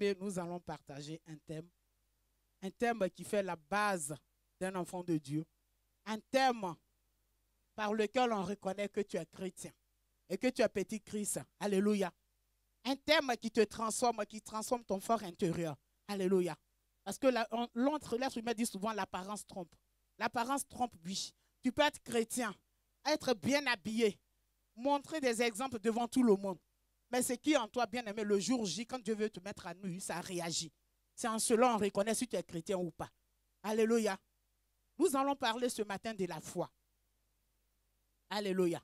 Mais nous allons partager un thème. Un thème qui fait la base d'un enfant de Dieu. Un thème par lequel on reconnaît que tu es chrétien et que tu as petit Christ. Alléluia. Un thème qui te transforme, qui transforme ton fort intérieur. Alléluia. Parce que l'autre, l'être humain dit souvent l'apparence trompe. L'apparence trompe, oui. Tu peux être chrétien, être bien habillé, montrer des exemples devant tout le monde. Mais c'est qui en toi, bien-aimé, le jour J, quand Dieu veut te mettre à nu, ça réagit. C'est en cela on reconnaît si tu es chrétien ou pas. Alléluia. Nous allons parler ce matin de la foi. Alléluia.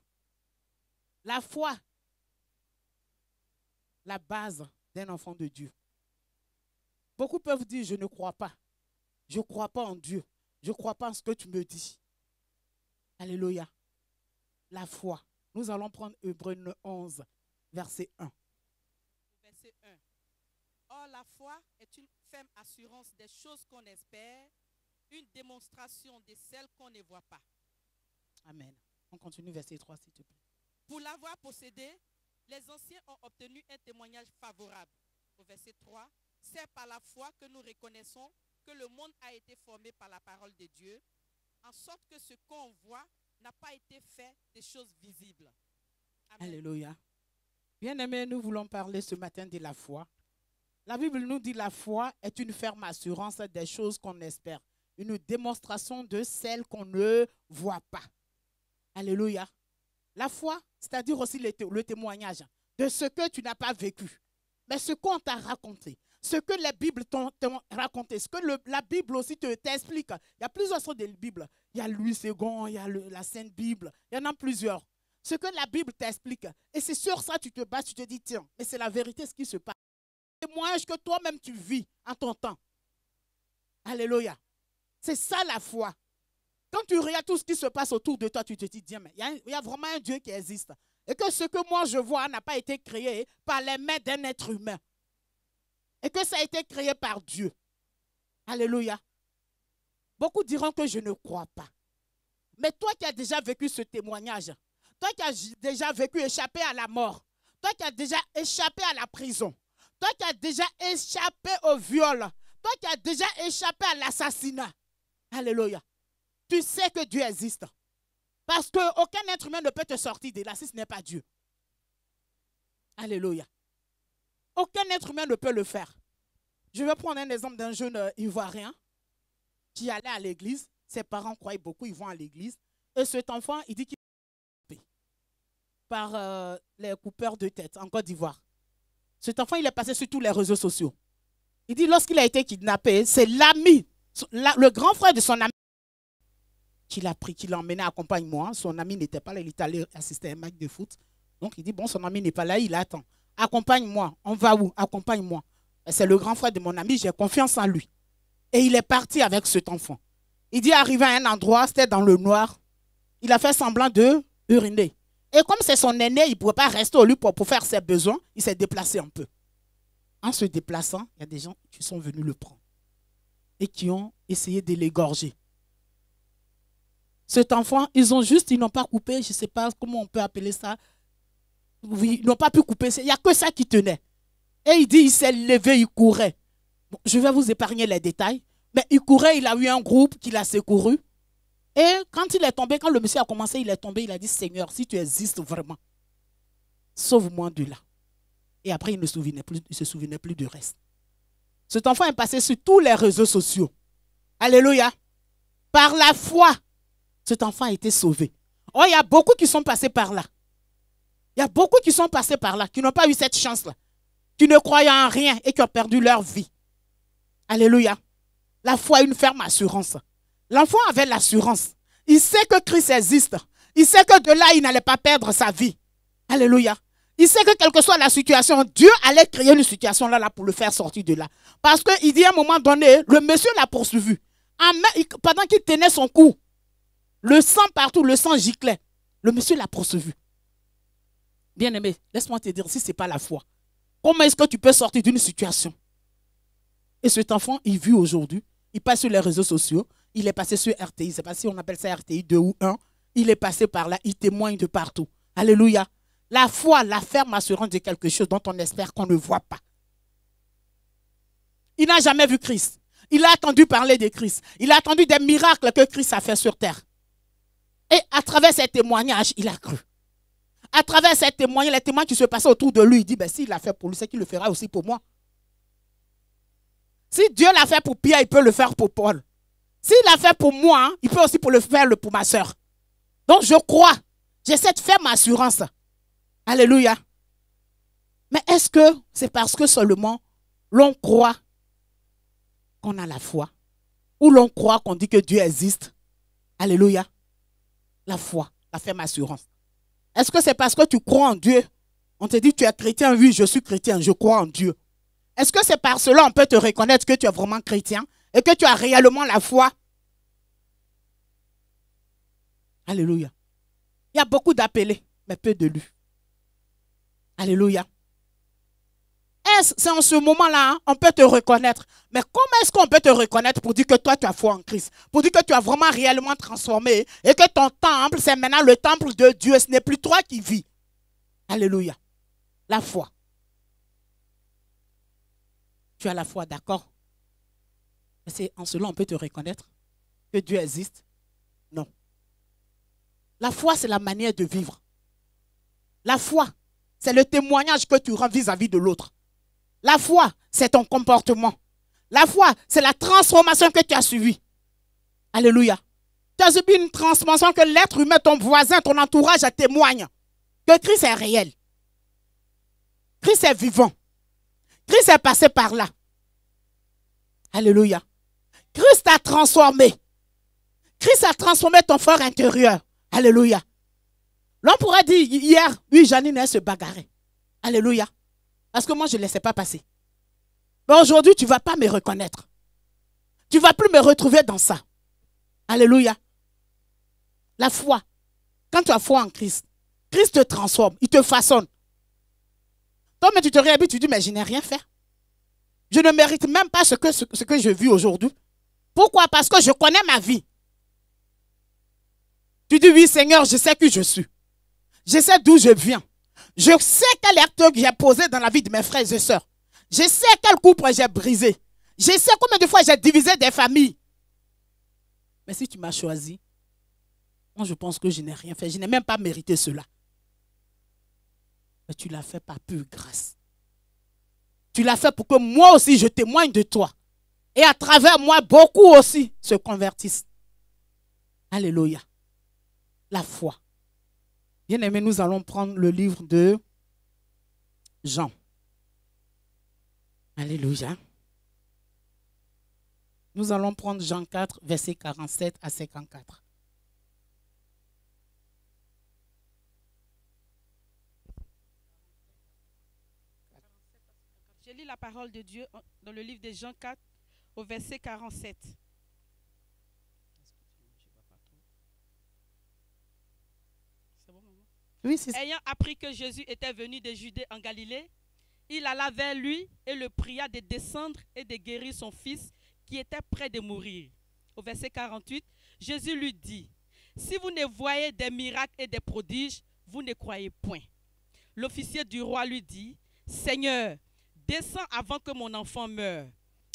La foi, la base d'un enfant de Dieu. Beaucoup peuvent dire, je ne crois pas. Je ne crois pas en Dieu. Je ne crois pas en ce que tu me dis. Alléluia. La foi. Nous allons prendre Hébreu 11, verset 1. Verset 1. Or, la foi est une ferme assurance des choses qu'on espère, une démonstration de celles qu'on ne voit pas. Amen. On continue verset 3, s'il te plaît. Pour l'avoir possédé, les anciens ont obtenu un témoignage favorable. Au verset 3, c'est par la foi que nous reconnaissons que le monde a été formé par la parole de Dieu, en sorte que ce qu'on voit n'a pas été fait des choses visibles. Alléluia. Bien-aimés, nous voulons parler ce matin de la foi. La Bible nous dit la foi est une ferme assurance des choses qu'on espère, une démonstration de celles qu'on ne voit pas. Alléluia. La foi, c'est-à-dire aussi le, témoignage de ce que tu n'as pas vécu, mais ce qu'on t'a raconté, ce que la Bible t'ont raconté, ce que la Bible aussi t'explique. il y a plusieurs sortes de Bible. Il y a Louis II, il y a la Sainte Bible, il y en a plusieurs ce que la Bible t'explique. Et c'est sur ça que tu te bats, tu te dis, tiens, mais c'est la vérité ce qui se passe. C'est Témoignage que toi-même tu vis en ton temps. Alléluia. C'est ça la foi. Quand tu regardes tout ce qui se passe autour de toi, tu te dis, tiens, mais il y, a vraiment un Dieu qui existe. Et que ce que moi je vois n'a pas été créé par les mains d'un être humain. Et que ça a été créé par Dieu. Alléluia. Beaucoup diront que je ne crois pas. Mais toi qui as déjà vécu ce témoignage, toi qui as déjà vécu échapper à la mort, toi qui as déjà échappé à la prison, toi qui as déjà échappé au viol, toi qui as déjà échappé à l'assassinat. Alléluia. Tu sais que Dieu existe. Parce qu'aucun être humain ne peut te sortir de là si ce n'est pas Dieu. Alléluia. Aucun être humain ne peut le faire. Je vais prendre un exemple d'un jeune euh, Ivoirien qui allait à l'église. Ses parents croyaient beaucoup, ils vont à l'église. Et cet enfant, il dit qu'il par euh, les coupeurs de tête en Côte d'Ivoire. Cet enfant, il est passé sur tous les réseaux sociaux. Il dit lorsqu'il a été kidnappé, c'est l'ami, le grand frère de son ami qui l'a pris, qui l'a emmené accompagne-moi. Son ami n'était pas là, il est allé assister à un match de foot. Donc il dit bon, son ami n'est pas là, il attend. Accompagne-moi, on va où Accompagne-moi. Ben, c'est le grand frère de mon ami, j'ai confiance en lui. Et il est parti avec cet enfant. Il dit arrivé à un endroit, c'était dans le noir. Il a fait semblant de uriner. Et comme c'est son aîné, il ne pouvait pas rester au lieu pour, pour faire ses besoins, il s'est déplacé un peu. En se déplaçant, il y a des gens qui sont venus le prendre et qui ont essayé de l'égorger. Cet enfant, ils ont juste, ils n'ont pas coupé, je ne sais pas comment on peut appeler ça. ils n'ont pas pu couper, il n'y a que ça qui tenait. Et il dit, il s'est levé, il courait. je vais vous épargner les détails, mais il courait, il a eu un groupe qui l'a secouru. Et quand il est tombé, quand le monsieur a commencé, il est tombé, il a dit, Seigneur, si tu existes vraiment, sauve-moi de là. Et après, il ne souvenait plus, il se souvenait plus du reste. Cet enfant est passé sur tous les réseaux sociaux. Alléluia. Par la foi, cet enfant a été sauvé. Oh, il y a beaucoup qui sont passés par là. Il y a beaucoup qui sont passés par là, qui n'ont pas eu cette chance-là, qui ne croyaient en rien et qui ont perdu leur vie. Alléluia. La foi est une ferme assurance. L'enfant avait l'assurance. Il sait que Christ existe. Il sait que de là, il n'allait pas perdre sa vie. Alléluia. Il sait que quelle que soit la situation, Dieu allait créer une situation là, là pour le faire sortir de là. Parce qu'il dit à un moment donné, le monsieur l'a poursuivi. Pendant qu'il tenait son cou, le sang partout, le sang giclait. Le monsieur l'a poursuivi. Bien-aimé, laisse-moi te dire, si ce n'est pas la foi, comment est-ce que tu peux sortir d'une situation Et cet enfant, il vit aujourd'hui, il passe sur les réseaux sociaux, il est passé sur RTI. Je ne sais pas si on appelle ça RTI 2 ou 1. Il est passé par là. Il témoigne de partout. Alléluia. La foi, la ferme assurance de quelque chose dont on espère qu'on ne voit pas. Il n'a jamais vu Christ. Il a entendu parler de Christ. Il a entendu des miracles que Christ a fait sur terre. Et à travers ses témoignages, il a cru. À travers ses témoignages, les témoins qui se passaient autour de lui, il dit, ben, s'il l'a fait pour lui, c'est qu'il le fera aussi pour moi. Si Dieu l'a fait pour Pierre, il peut le faire pour Paul. S'il l'a fait pour moi, hein, il peut aussi pour le faire pour ma soeur. Donc je crois, j'ai cette ferme assurance. Alléluia. Mais est-ce que c'est parce que seulement l'on croit qu'on a la foi ou l'on croit qu'on dit que Dieu existe Alléluia. La foi, la ferme assurance. Est-ce que c'est parce que tu crois en Dieu On te dit tu es chrétien, oui, je suis chrétien, je crois en Dieu. Est-ce que c'est par cela on peut te reconnaître que tu es vraiment chrétien et que tu as réellement la foi. Alléluia. Il y a beaucoup d'appelés, mais peu de lus. Alléluia. C'est en ce moment-là, hein, on peut te reconnaître. Mais comment est-ce qu'on peut te reconnaître pour dire que toi, tu as foi en Christ Pour dire que tu as vraiment réellement transformé et que ton temple, c'est maintenant le temple de Dieu. Ce n'est plus toi qui vis. Alléluia. La foi. Tu as la foi, d'accord c'est en cela on peut te reconnaître que Dieu existe Non. La foi, c'est la manière de vivre. La foi, c'est le témoignage que tu rends vis-à-vis de l'autre. La foi, c'est ton comportement. La foi, c'est la transformation que tu as suivie. Alléluia. Tu as subi une transformation que l'être humain, ton voisin, ton entourage témoigne que Christ est réel. Christ est vivant. Christ est passé par là. Alléluia. Christ a transformé. Christ a transformé ton fort intérieur. Alléluia. L'on pourrait dire hier, oui, Janine, elle se bagarrait. Alléluia. Parce que moi, je ne laissais pas passer. Mais aujourd'hui, tu ne vas pas me reconnaître. Tu ne vas plus me retrouver dans ça. Alléluia. La foi. Quand tu as foi en Christ, Christ te transforme, il te façonne. Toi, mais tu te réhabites, tu dis, mais je n'ai rien fait. Je ne mérite même pas ce que, ce que je vis aujourd'hui. Pourquoi Parce que je connais ma vie. Tu dis, oui Seigneur, je sais qui je suis. Je sais d'où je viens. Je sais quel acte j'ai posé dans la vie de mes frères et sœurs. Je sais quel couple j'ai brisé. Je sais combien de fois j'ai divisé des familles. Mais si tu m'as choisi, moi je pense que je n'ai rien fait. Je n'ai même pas mérité cela. Mais tu l'as fait par pure grâce. Tu l'as fait pour que moi aussi je témoigne de toi. Et à travers moi, beaucoup aussi se convertissent. Alléluia. La foi. Bien-aimés, nous allons prendre le livre de Jean. Alléluia. Nous allons prendre Jean 4, versets 47 à 54. Je lis la parole de Dieu dans le livre de Jean 4, au verset 47. Ayant appris que Jésus était venu de Judée en Galilée, il alla vers lui et le pria de descendre et de guérir son fils qui était près de mourir. Au verset 48, Jésus lui dit, Si vous ne voyez des miracles et des prodiges, vous ne croyez point. L'officier du roi lui dit, Seigneur, descends avant que mon enfant meure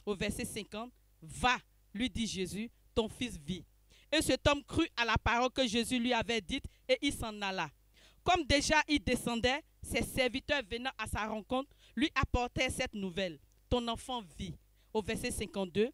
au verset 50, Va, lui dit Jésus, ton fils vit. Et cet homme crut à la parole que Jésus lui avait dite et il s'en alla. Comme déjà il descendait, ses serviteurs venant à sa rencontre lui apportaient cette nouvelle. Ton enfant vit. Au verset 52,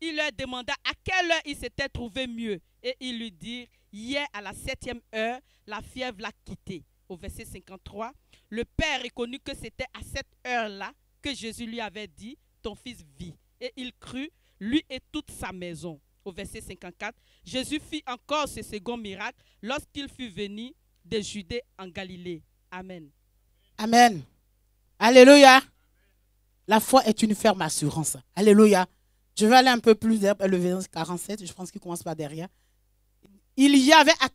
il leur demanda à quelle heure il s'était trouvé mieux. Et ils lui dirent, hier à la septième heure, la fièvre l'a quitté. Au verset 53, le Père reconnut que c'était à cette heure-là que Jésus lui avait dit, ton fils vit et il crut, lui et toute sa maison. Au verset 54, Jésus fit encore ce second miracle lorsqu'il fut venu de Judée en Galilée. Amen. Amen. Alléluia. La foi est une ferme assurance. Alléluia. Je vais aller un peu plus le verset 47, je pense qu'il commence par derrière. Il y avait à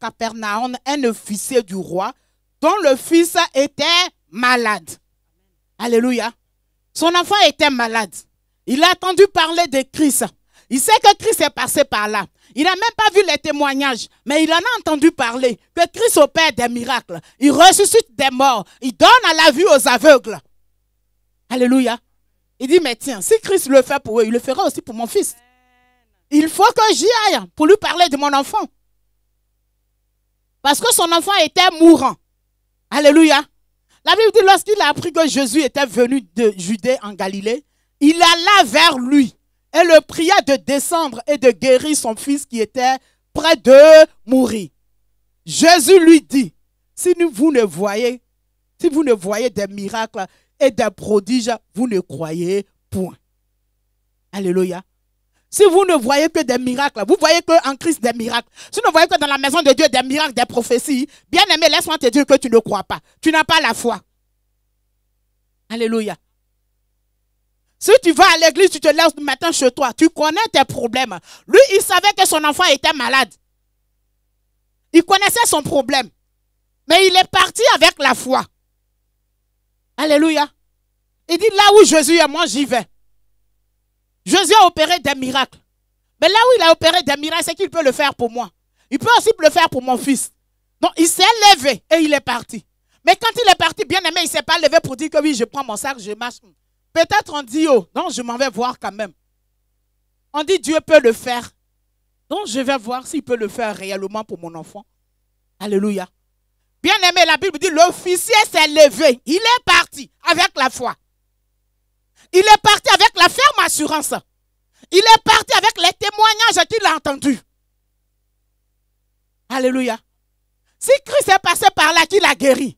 Capernaum un officier du roi dont le fils était malade. Alléluia. Son enfant était malade. Il a entendu parler de Christ. Il sait que Christ est passé par là. Il n'a même pas vu les témoignages, mais il en a entendu parler que Christ opère des miracles. Il ressuscite des morts. Il donne à la vue aux aveugles. Alléluia. Il dit, mais tiens, si Christ le fait pour eux, il le fera aussi pour mon fils. Il faut que j'y aille pour lui parler de mon enfant. Parce que son enfant était mourant. Alléluia. La Bible dit, lorsqu'il a appris que Jésus était venu de Judée en Galilée, il alla vers lui et le pria de descendre et de guérir son fils qui était près de mourir. Jésus lui dit, si vous ne voyez, si vous ne voyez des miracles et des prodiges, vous ne croyez point. Alléluia. Si vous ne voyez que des miracles, vous voyez que en Christ des miracles. Si vous ne voyez que dans la maison de Dieu des miracles, des prophéties, bien aimé, laisse-moi te dire que tu ne crois pas. Tu n'as pas la foi. Alléluia. Si tu vas à l'église, tu te lèves le matin chez toi, tu connais tes problèmes. Lui, il savait que son enfant était malade. Il connaissait son problème. Mais il est parti avec la foi. Alléluia. Il dit, là où Jésus est, moi, j'y vais. Jésus a opéré des miracles. Mais là où il a opéré des miracles, c'est qu'il peut le faire pour moi. Il peut aussi le faire pour mon fils. Donc, il s'est levé et il est parti. Mais quand il est parti, bien aimé, il ne s'est pas levé pour dire que oui, je prends mon sac, je marche. Peut-être on dit, oh, non, je m'en vais voir quand même. On dit, Dieu peut le faire. Donc, je vais voir s'il peut le faire réellement pour mon enfant. Alléluia. Bien aimé, la Bible dit, l'officier s'est levé. Il est parti avec la foi. Il est parti avec la ferme assurance. Il est parti avec les témoignages qu'il a entendus. Alléluia. Si Christ est passé par là, qu'il a guéri,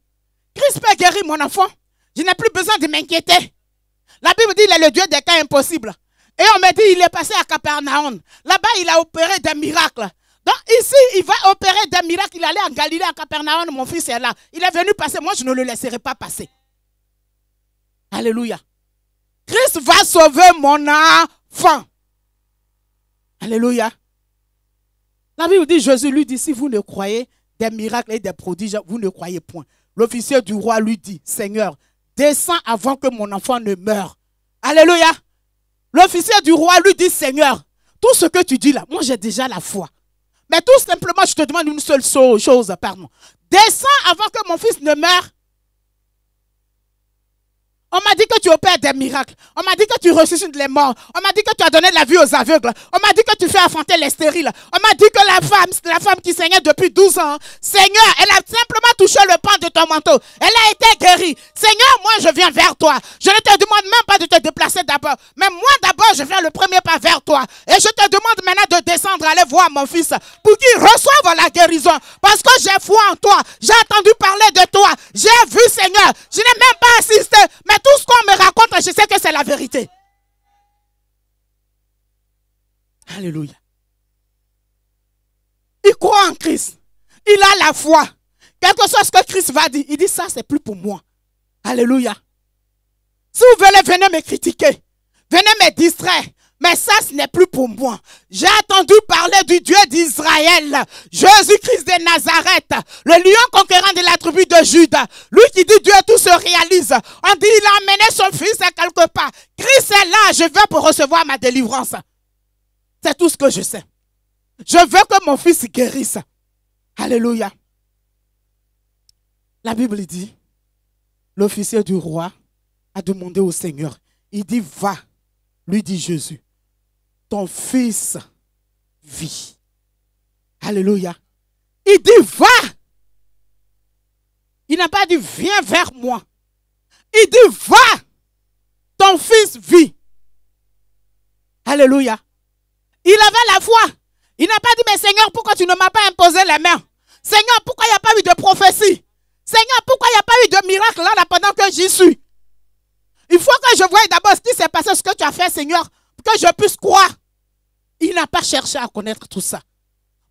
Christ peut guérir mon enfant. Je n'ai plus besoin de m'inquiéter. La Bible dit il est le Dieu des cas impossibles. Et on me dit il est passé à Capernaum. Là-bas, il a opéré des miracles. Donc ici, il va opérer des miracles. Il allait en Galilée, à Capernaum, mon fils est là. Il est venu passer. Moi, je ne le laisserai pas passer. Alléluia. Christ va sauver mon enfant. Alléluia. La Bible dit, Jésus lui dit, si vous ne croyez des miracles et des prodiges, vous ne croyez point. L'officier du roi lui dit, Seigneur, descends avant que mon enfant ne meure. Alléluia. L'officier du roi lui dit, Seigneur, tout ce que tu dis là, moi j'ai déjà la foi. Mais tout simplement, je te demande une seule chose, pardon. Descends avant que mon fils ne meure. On m'a dit que tu opères des miracles. On m'a dit que tu ressuscites les morts. On m'a dit que tu as donné la vie aux aveugles. On m'a dit que tu fais affronter les stériles. On m'a dit que la femme, la femme qui saignait depuis 12 ans, Seigneur, elle a simplement touché le pan de ton manteau. Elle a été guérie. Seigneur, moi je viens vers toi. Je ne te demande même pas de te déplacer d'abord. Mais moi d'abord, je viens le premier pas vers toi. Et je te demande maintenant de descendre, aller voir mon fils pour qu'il reçoive la guérison. Parce que j'ai foi en toi. J'ai entendu parler de toi. J'ai vu, Seigneur. Je n'ai même pas assisté. Mais tout ce qu'on me raconte, je sais que c'est la vérité. Alléluia. Il croit en Christ. Il a la foi. Quelque ce que Christ va dire, il dit ça, c'est plus pour moi. Alléluia. Si vous voulez, venez me critiquer. Venez me distraire mais ça, ce n'est plus pour moi. J'ai entendu parler du Dieu d'Israël, Jésus-Christ de Nazareth, le lion conquérant de la tribu de Judas. Lui qui dit Dieu, tout se réalise. On dit, il a amené son fils à quelque part. Christ est là, je veux pour recevoir ma délivrance. C'est tout ce que je sais. Je veux que mon fils guérisse. Alléluia. La Bible dit, l'officier du roi a demandé au Seigneur, il dit, va, lui dit Jésus, ton fils vit. Alléluia. Il dit, va. Il n'a pas dit, viens vers moi. Il dit, va. Ton fils vit. Alléluia. Il avait la foi. Il n'a pas dit, mais Seigneur, pourquoi tu ne m'as pas imposé la main? Seigneur, pourquoi il n'y a pas eu de prophétie Seigneur, pourquoi il n'y a pas eu de miracle là, là pendant que j'y suis Il faut que je voie d'abord ce qui s'est passé, ce que tu as fait, Seigneur, que je puisse croire. Il n'a pas cherché à connaître tout ça.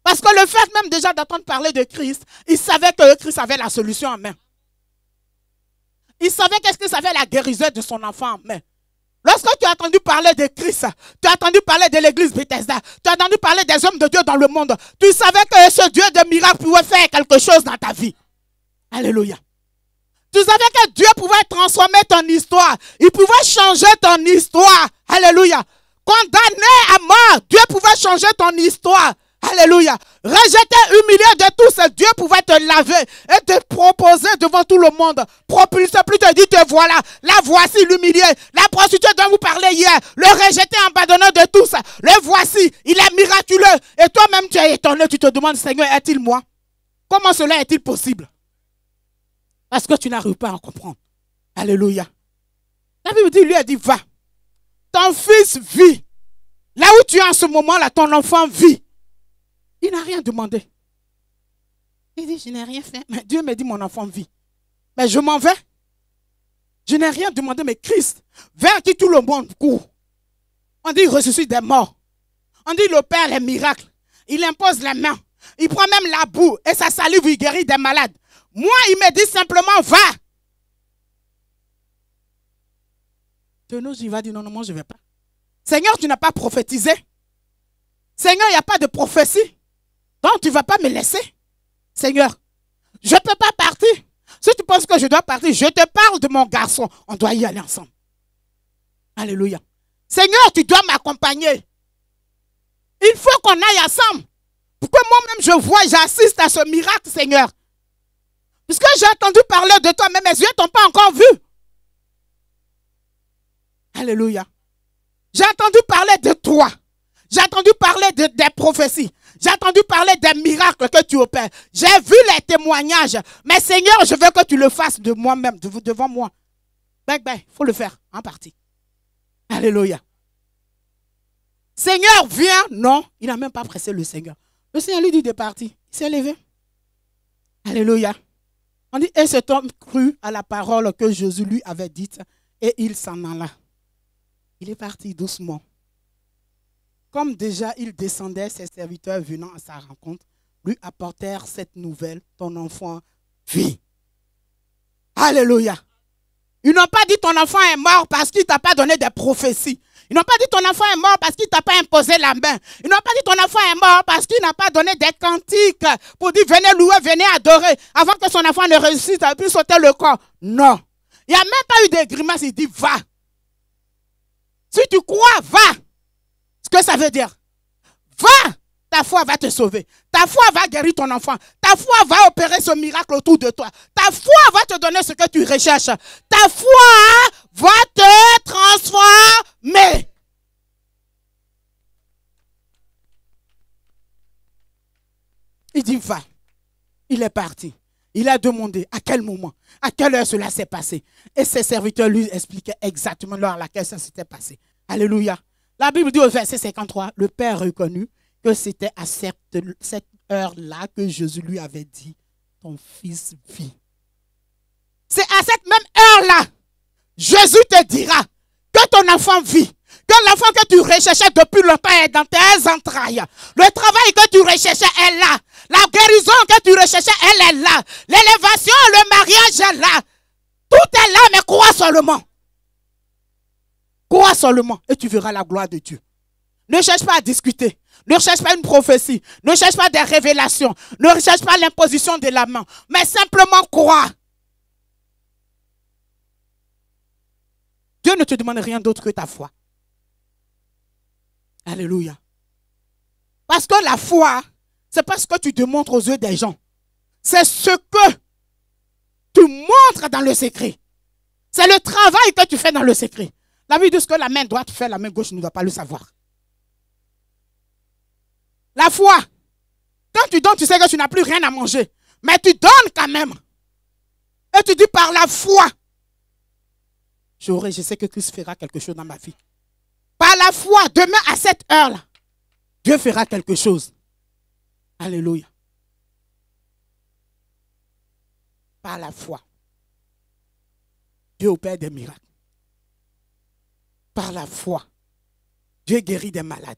Parce que le fait même déjà d'entendre parler de Christ, il savait que Christ avait la solution en main. Il savait qu'est-ce que ça avait la guérison de son enfant en main. Lorsque tu as entendu parler de Christ, tu as entendu parler de l'église Bethesda, tu as entendu parler des hommes de Dieu dans le monde, tu savais que ce Dieu de miracle pouvait faire quelque chose dans ta vie. Alléluia. Tu savais que Dieu pouvait transformer ton histoire. Il pouvait changer ton histoire. Alléluia condamné à mort, Dieu pouvait changer ton histoire. Alléluia. Rejeté, humilié de tous, Dieu pouvait te laver et te proposer devant tout le monde. Propulser, plus te dit te voilà. La voici, l'humilié. La prostituée dont vous parlez hier. Le rejeté, abandonné de tous. Le voici. Il est miraculeux. Et toi-même, tu es étonné. Tu te demandes, Seigneur, est-il moi Comment cela est-il possible Parce que tu n'arrives pas à comprendre. Alléluia. La Bible dit, lui a dit, va. Ton fils vit. Là où tu es en ce moment-là, ton enfant vit. Il n'a rien demandé. Il dit, je n'ai rien fait. Mais Dieu me dit, mon enfant vit. Mais je m'en vais. Je n'ai rien demandé, mais Christ, vers qui tout le monde court. On dit, il ressuscite des morts. On dit, le Père les miracles. Il impose les mains. Il prend même la boue et sa salive, il guérit des malades. Moi, il me dit simplement, va. il va dire non, non, je ne vais pas. Seigneur, tu n'as pas prophétisé. Seigneur, il n'y a pas de prophétie. Donc tu ne vas pas me laisser. Seigneur, je ne peux pas partir. Si tu penses que je dois partir, je te parle de mon garçon. On doit y aller ensemble. Alléluia. Seigneur, tu dois m'accompagner. Il faut qu'on aille ensemble. Pourquoi moi-même je vois, j'assiste à ce miracle, Seigneur Puisque j'ai entendu parler de toi, mais mes yeux ne t'ont pas encore vu. Alléluia. J'ai entendu parler de toi. J'ai entendu parler des prophéties. J'ai entendu parler des miracles que tu opères. J'ai vu les témoignages. Mais Seigneur, je veux que tu le fasses de moi-même, devant moi. Ben, ben, il faut le faire en partie. Alléluia. Seigneur, viens. Non, il n'a même pas pressé le Seigneur. Le Seigneur lui dit de partir. Il s'est levé. Alléluia. On dit, et cet homme crut à la parole que Jésus lui avait dite, et il s'en alla. Il est parti doucement. Comme déjà il descendait, ses serviteurs venant à sa rencontre lui apportèrent cette nouvelle, ton enfant vit. Alléluia. Ils n'ont pas dit ton enfant est mort parce qu'il ne t'a pas donné des prophéties. Ils n'ont pas dit ton enfant est mort parce qu'il ne t'a pas imposé la main. Ils n'ont pas dit ton enfant est mort parce qu'il n'a pas donné des cantiques pour dire venez louer, venez adorer avant que son enfant ne réussisse a pu sauter le corps. Non. Il n'y a même pas eu des grimaces Il dit va, si tu crois, va. Ce que ça veut dire, va. Ta foi va te sauver. Ta foi va guérir ton enfant. Ta foi va opérer ce miracle autour de toi. Ta foi va te donner ce que tu recherches. Ta foi va te transformer. Il dit, va. Il est parti. Il a demandé à quel moment, à quelle heure cela s'est passé. Et ses serviteurs lui expliquaient exactement l'heure à laquelle ça s'était passé. Alléluia. La Bible dit au verset 53, le Père reconnut que c'était à cette, cette heure-là que Jésus lui avait dit, ton fils vit. C'est à cette même heure-là, Jésus te dira, que ton enfant vit. Que l'enfant que tu recherchais depuis longtemps est dans tes entrailles. Le travail que tu recherchais est là. La guérison que tu recherchais, elle est là. L'élévation, le mariage est là. Tout est là, mais crois seulement. Crois seulement et tu verras la gloire de Dieu. Ne cherche pas à discuter. Ne cherche pas une prophétie. Ne cherche pas des révélations. Ne cherche pas l'imposition de la main. Mais simplement crois. Dieu ne te demande rien d'autre que ta foi. Alléluia. Parce que la foi, c'est pas ce que tu montres aux yeux des gens. C'est ce que tu montres dans le secret. C'est le travail que tu fais dans le secret. La vie de ce que la main droite fait, la main gauche ne doit pas le savoir. La foi, quand tu donnes, tu sais que tu n'as plus rien à manger. Mais tu donnes quand même. Et tu dis par la foi, je sais que Christ fera quelque chose dans ma vie. Par la foi, demain à cette heure-là, Dieu fera quelque chose. Alléluia. Par la foi, Dieu opère des miracles. Par la foi, Dieu guérit des malades.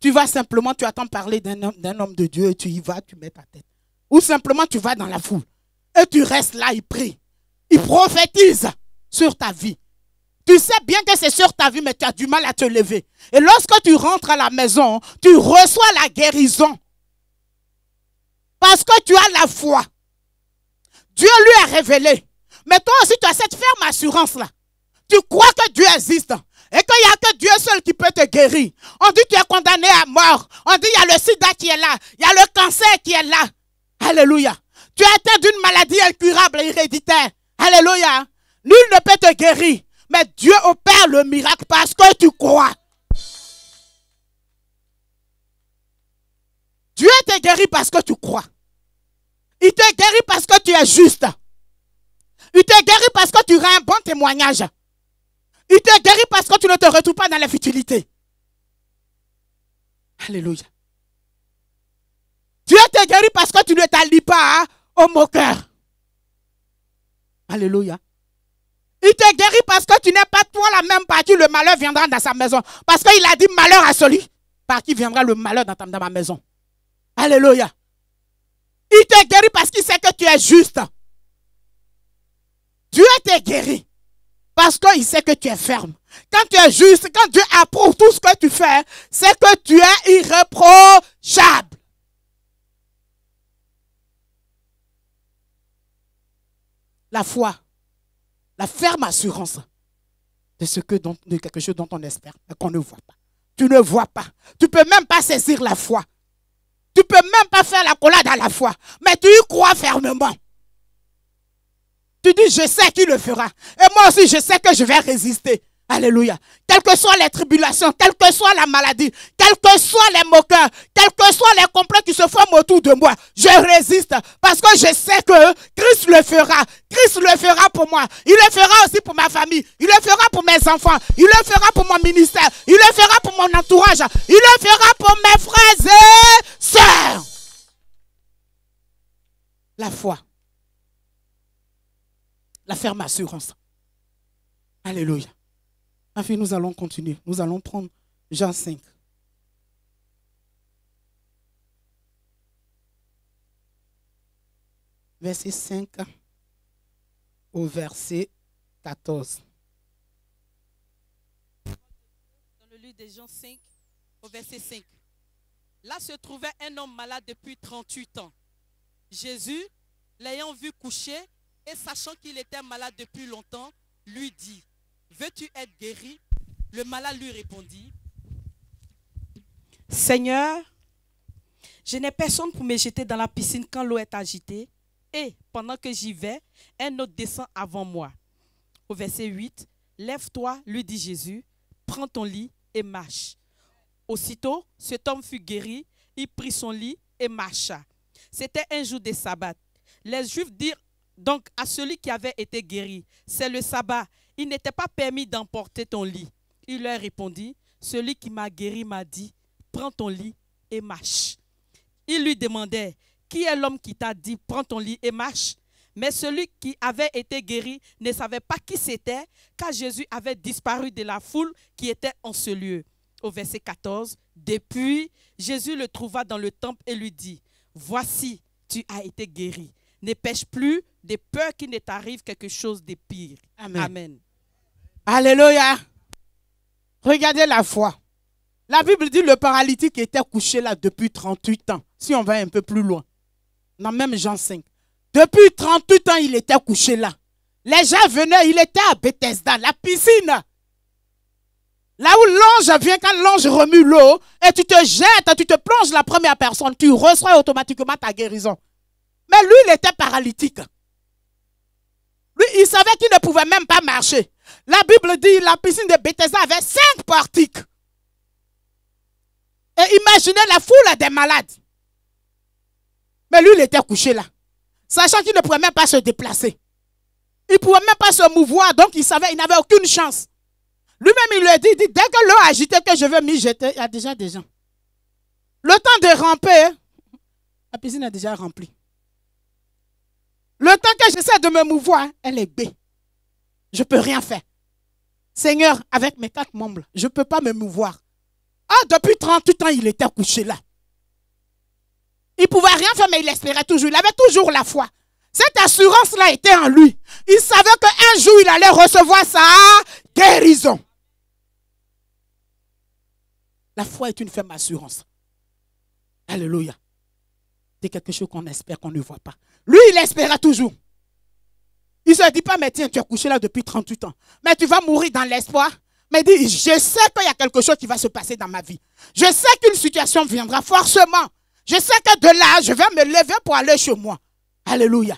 Tu vas simplement, tu attends parler d'un homme, homme de Dieu et tu y vas, tu mets ta tête. Ou simplement tu vas dans la foule et tu restes là, il prie, il prophétise sur ta vie. Tu sais bien que c'est sur ta vie, mais tu as du mal à te lever. Et lorsque tu rentres à la maison, tu reçois la guérison. Parce que tu as la foi. Dieu lui a révélé. Mais toi aussi, tu as cette ferme assurance-là. Tu crois que Dieu existe et qu'il n'y a que Dieu seul qui peut te guérir. On dit tu es condamné à mort. On dit qu'il y a le sida qui est là. Il y a le cancer qui est là. Alléluia. Tu as atteint d'une maladie incurable et héréditaire. Alléluia. Nul ne peut te guérir, mais Dieu opère le miracle parce que tu crois. Dieu te guérit parce que tu crois. Il te guérit parce que tu es juste. Il te guérit parce que tu as un bon témoignage. Il te guérit parce que tu ne te retrouves pas dans la futilité. Alléluia. Dieu te guérit parce que tu ne t'allies pas hein, au moqueur. Alléluia. Il t'a guéri parce que tu n'es pas toi la même qui Le malheur viendra dans sa maison. Parce qu'il a dit malheur à celui par qui viendra le malheur dans, ma maison. Alléluia. Il t'a guéri parce qu'il sait que tu es juste. Dieu t'a guéri parce qu'il sait que tu es ferme. Quand tu es juste, quand Dieu approuve tout ce que tu fais, c'est que tu es irréprochable. La foi la ferme assurance de ce que quelque chose dont on espère, mais qu'on ne voit pas. Tu ne vois pas. Tu peux même pas saisir la foi. Tu peux même pas faire la collade à la foi, mais tu y crois fermement. Tu dis, je sais qu'il le fera. Et moi aussi, je sais que je vais résister. Alléluia. Quelles que soient les tribulations, quelle que soit la maladie, quels que soient les moqueurs, quels que soient les complots qui se forment autour de moi, je résiste parce que je sais que Christ le fera. Christ le fera pour moi. Il le fera aussi pour ma famille. Il le fera pour mes enfants. Il le fera pour mon ministère. Il le fera pour mon entourage. Il le fera pour mes frères et sœurs. La foi. La ferme assurance. Alléluia. Enfin, nous allons continuer. Nous allons prendre Jean 5. Verset 5 au verset 14. Dans le livre de Jean 5, au verset 5. Là se trouvait un homme malade depuis 38 ans. Jésus, l'ayant vu couché et sachant qu'il était malade depuis longtemps, lui dit, veux-tu être guéri Le malade lui répondit, Seigneur, je n'ai personne pour me jeter dans la piscine quand l'eau est agitée, et pendant que j'y vais, un autre descend avant moi. Au verset 8, Lève-toi, lui dit Jésus, prends ton lit et marche. Aussitôt, cet homme fut guéri, il prit son lit et marcha. C'était un jour de sabbat. Les Juifs dirent donc à celui qui avait été guéri, c'est le sabbat, il n'était pas permis d'emporter ton lit. Il leur répondit, celui qui m'a guéri m'a dit, prends ton lit et marche. Il lui demandait qui est l'homme qui t'a dit, prends ton lit et marche Mais celui qui avait été guéri ne savait pas qui c'était, car Jésus avait disparu de la foule qui était en ce lieu. Au verset 14, depuis, Jésus le trouva dans le temple et lui dit, voici, tu as été guéri. Ne pêche plus de peur qu'il ne t'arrive quelque chose de pire. Amen. Alléluia. Regardez la foi. La Bible dit le paralytique était couché là depuis 38 ans. Si on va un peu plus loin. Dans même Jean 5. Depuis 38 ans, il était couché là. Les gens venaient, il était à Bethesda, la piscine. Là où l'ange vient, quand l'ange remue l'eau, et tu te jettes, tu te plonges la première personne, tu reçois automatiquement ta guérison. Mais lui, il était paralytique. Lui, il savait qu'il ne pouvait même pas marcher. La Bible dit la piscine de Bethesda avait cinq portiques. Et imaginez la foule des malades. Mais lui, il était couché là. Sachant qu'il ne pouvait même pas se déplacer. Il ne pouvait même pas se mouvoir, donc il savait, il n'avait aucune chance. Lui-même, il lui a dit, dès que l'eau agité, que je veux m'y jeter, il y a déjà des gens. Le temps de ramper, hein, la piscine est déjà remplie. Le temps que j'essaie de me mouvoir, elle est baie. Je ne peux rien faire. Seigneur, avec mes quatre membres, je ne peux pas me mouvoir. Ah, depuis 38 ans, il était couché là. Il ne pouvait rien faire, mais il espérait toujours. Il avait toujours la foi. Cette assurance-là était en lui. Il savait qu'un jour, il allait recevoir sa guérison. La foi est une ferme assurance. Alléluia. C'est quelque chose qu'on espère qu'on ne voit pas. Lui, il espérait toujours. Il ne se dit pas, mais tiens, tu as couché là depuis 38 ans. Mais tu vas mourir dans l'espoir. Mais il dit, je sais qu'il y a quelque chose qui va se passer dans ma vie. Je sais qu'une situation viendra forcément. Je sais que de là, je vais me lever pour aller chez moi. Alléluia.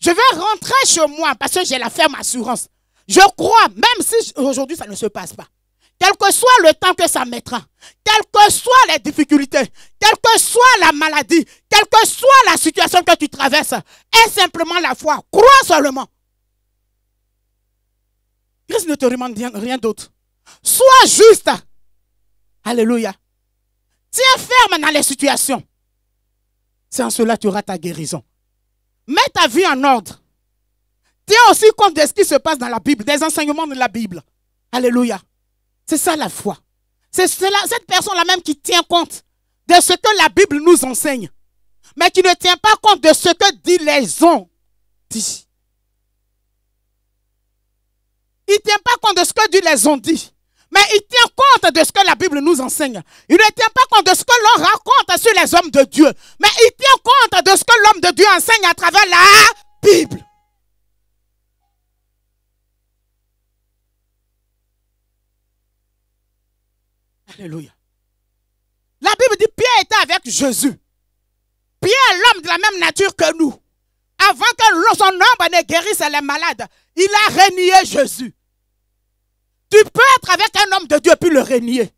Je vais rentrer chez moi parce que j'ai la ferme assurance. Je crois, même si aujourd'hui ça ne se passe pas quel que soit le temps que ça mettra, quelles que soient les difficultés, quelle que soit la maladie, quelle que soit la situation que tu traverses, aie simplement la foi, crois seulement. Christ ne te demande rien, d'autre. Sois juste. Alléluia. Tiens ferme dans les situations. C'est en cela que tu auras ta guérison. Mets ta vie en ordre. Tiens aussi compte de ce qui se passe dans la Bible, des enseignements de la Bible. Alléluia. C'est ça la foi. C'est cette personne-là même qui tient compte de ce que la Bible nous enseigne, mais qui ne tient pas compte de ce que dit les hommes. dit. Il ne tient pas compte de ce que Dieu les ont dit. Mais il tient compte de ce que la Bible nous enseigne. Il ne tient pas compte de ce que l'on raconte sur les hommes de Dieu. Mais il tient compte de ce que l'homme de Dieu enseigne à travers la Bible. Alléluia. La Bible dit Pierre était avec Jésus. Pierre, l'homme de la même nature que nous, avant que son homme ne guérisse les malades, il a renié Jésus. Tu peux être avec un homme de Dieu puis le renier.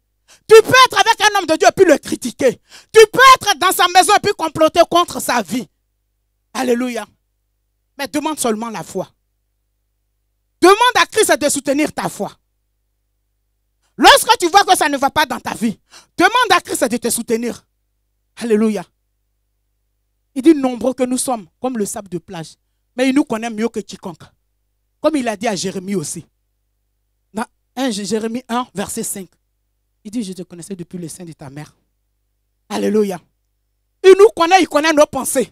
Tu peux être avec un homme de Dieu puis le critiquer. Tu peux être dans sa maison et puis comploter contre sa vie. Alléluia. Mais demande seulement la foi. Demande à Christ de soutenir ta foi. Lorsque tu vois que ça ne va pas dans ta vie, demande à Christ de te soutenir. Alléluia. Il dit nombreux que nous sommes, comme le sable de plage. Mais il nous connaît mieux que quiconque. Comme il a dit à Jérémie aussi. Dans Jérémie 1, verset 5. Il dit, je te connaissais depuis le sein de ta mère. Alléluia. Il nous connaît, il connaît nos pensées.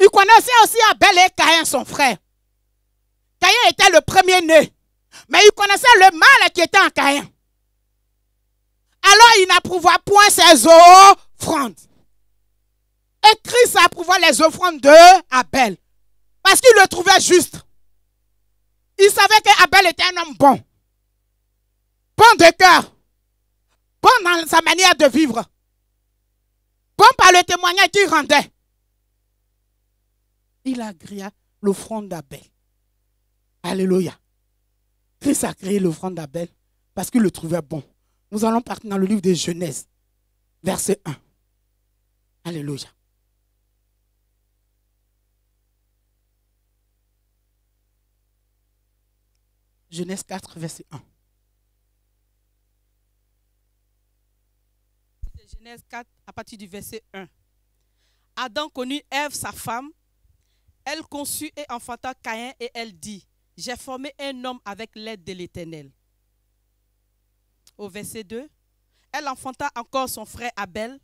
Il connaissait aussi Abel et Caïn, son frère. Caïn était le premier-né. Mais il connaissait le mal qui était en Caïn. Alors il n'approuva point ses offrandes. Et Christ approuva les offrandes de Abel. Parce qu'il le trouvait juste. Il savait que Abel était un homme bon. Bon de cœur. Bon dans sa manière de vivre. Bon par le témoignage qu'il rendait. Il agria l'offrande d'Abel. Alléluia. Christ a créé l'offrande d'Abel parce qu'il le trouvait bon. Nous allons partir dans le livre de Genèse, verset 1. Alléluia. Genèse 4, verset 1. Genèse 4, à partir du verset 1. Adam connut Ève, sa femme. Elle conçut et enfanta Caïn et elle dit, j'ai formé un homme avec l'aide de l'Éternel. Au verset 2, elle enfanta encore son frère Abel.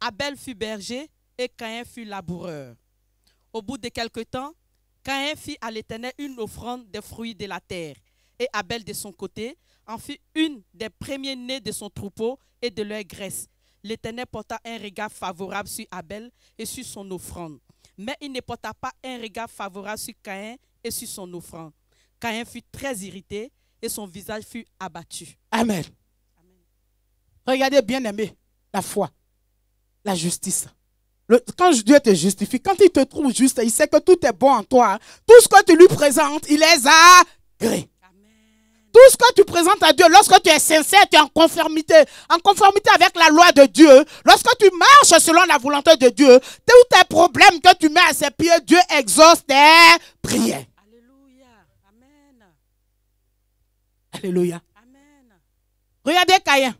Abel fut berger et Caïn fut laboureur. Au bout de quelque temps, Caïn fit à l'Éternel une offrande des fruits de la terre, et Abel de son côté en fit une des premiers-nés de son troupeau et de leur graisse. L'Éternel porta un regard favorable sur Abel et sur son offrande, mais il ne porta pas un regard favorable sur Caïn et sur son offrande. Caïn fut très irrité et son visage fut abattu. Amen. Regardez bien aimé, la foi, la justice. quand Dieu te justifie, quand il te trouve juste, il sait que tout est bon en toi. Tout ce que tu lui présentes, il les créés. Tout ce que tu présentes à Dieu, lorsque tu es sincère, tu es en conformité, en conformité avec la loi de Dieu. Lorsque tu marches selon la volonté de Dieu, tous tes problèmes que tu mets à ses pieds, Dieu exauce tes prières. Alléluia. Amen. Regardez Caïn.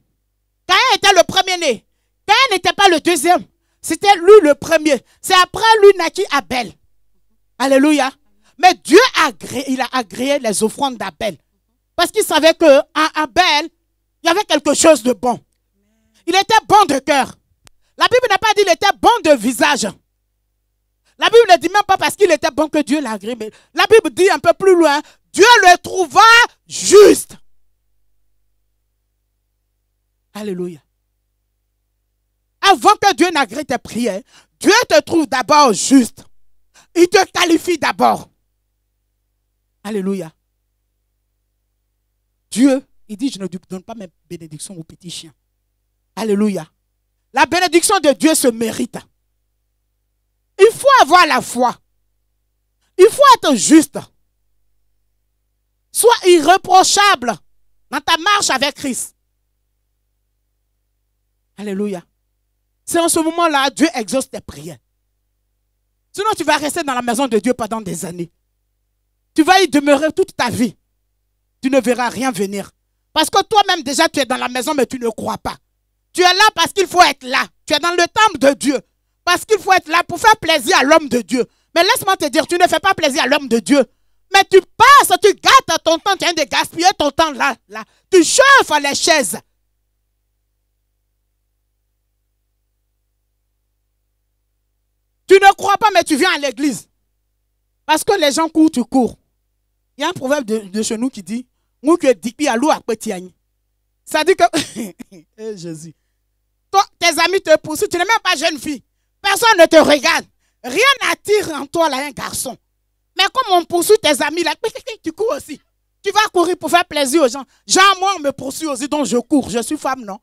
Caïn était le premier-né. Caïn n'était pas le deuxième. C'était lui le premier. C'est après lui naquit Abel. Alléluia. Mais Dieu a agréé, il a agréé les offrandes d'Abel. Parce qu'il savait que Abel, il y avait quelque chose de bon. Il était bon de cœur. La Bible n'a pas dit qu'il était bon de visage. La Bible ne dit même pas parce qu'il était bon que Dieu l'a agréé. la Bible dit un peu plus loin Dieu le trouva juste. Alléluia. Avant que Dieu n'agrée tes prières, Dieu te trouve d'abord juste. Il te qualifie d'abord. Alléluia. Dieu, il dit, je ne donne pas mes bénédictions aux petits chiens. Alléluia. La bénédiction de Dieu se mérite. Il faut avoir la foi. Il faut être juste. Sois irréprochable dans ta marche avec Christ. Alléluia. C'est en ce moment-là Dieu exauce tes prières. Sinon, tu vas rester dans la maison de Dieu pendant des années. Tu vas y demeurer toute ta vie. Tu ne verras rien venir. Parce que toi-même, déjà, tu es dans la maison, mais tu ne crois pas. Tu es là parce qu'il faut être là. Tu es dans le temple de Dieu. Parce qu'il faut être là pour faire plaisir à l'homme de Dieu. Mais laisse-moi te dire, tu ne fais pas plaisir à l'homme de Dieu. Mais tu passes, tu gâtes ton temps, tu viens de gaspiller ton temps là, là. Tu chauffes les chaises. Tu ne crois pas, mais tu viens à l'église. Parce que les gens courent, tu cours. Il y a un proverbe de, chez nous qui dit Ça dit que. Eh, Jésus. Toi, tes amis te poussent, tu n'es même pas jeune fille. Personne ne te regarde. Rien n'attire en toi là un garçon. Mais comme on poursuit tes amis là, tu cours aussi. Tu vas courir pour faire plaisir aux gens. Genre, moi, on me poursuit aussi, donc je cours. Je suis femme, non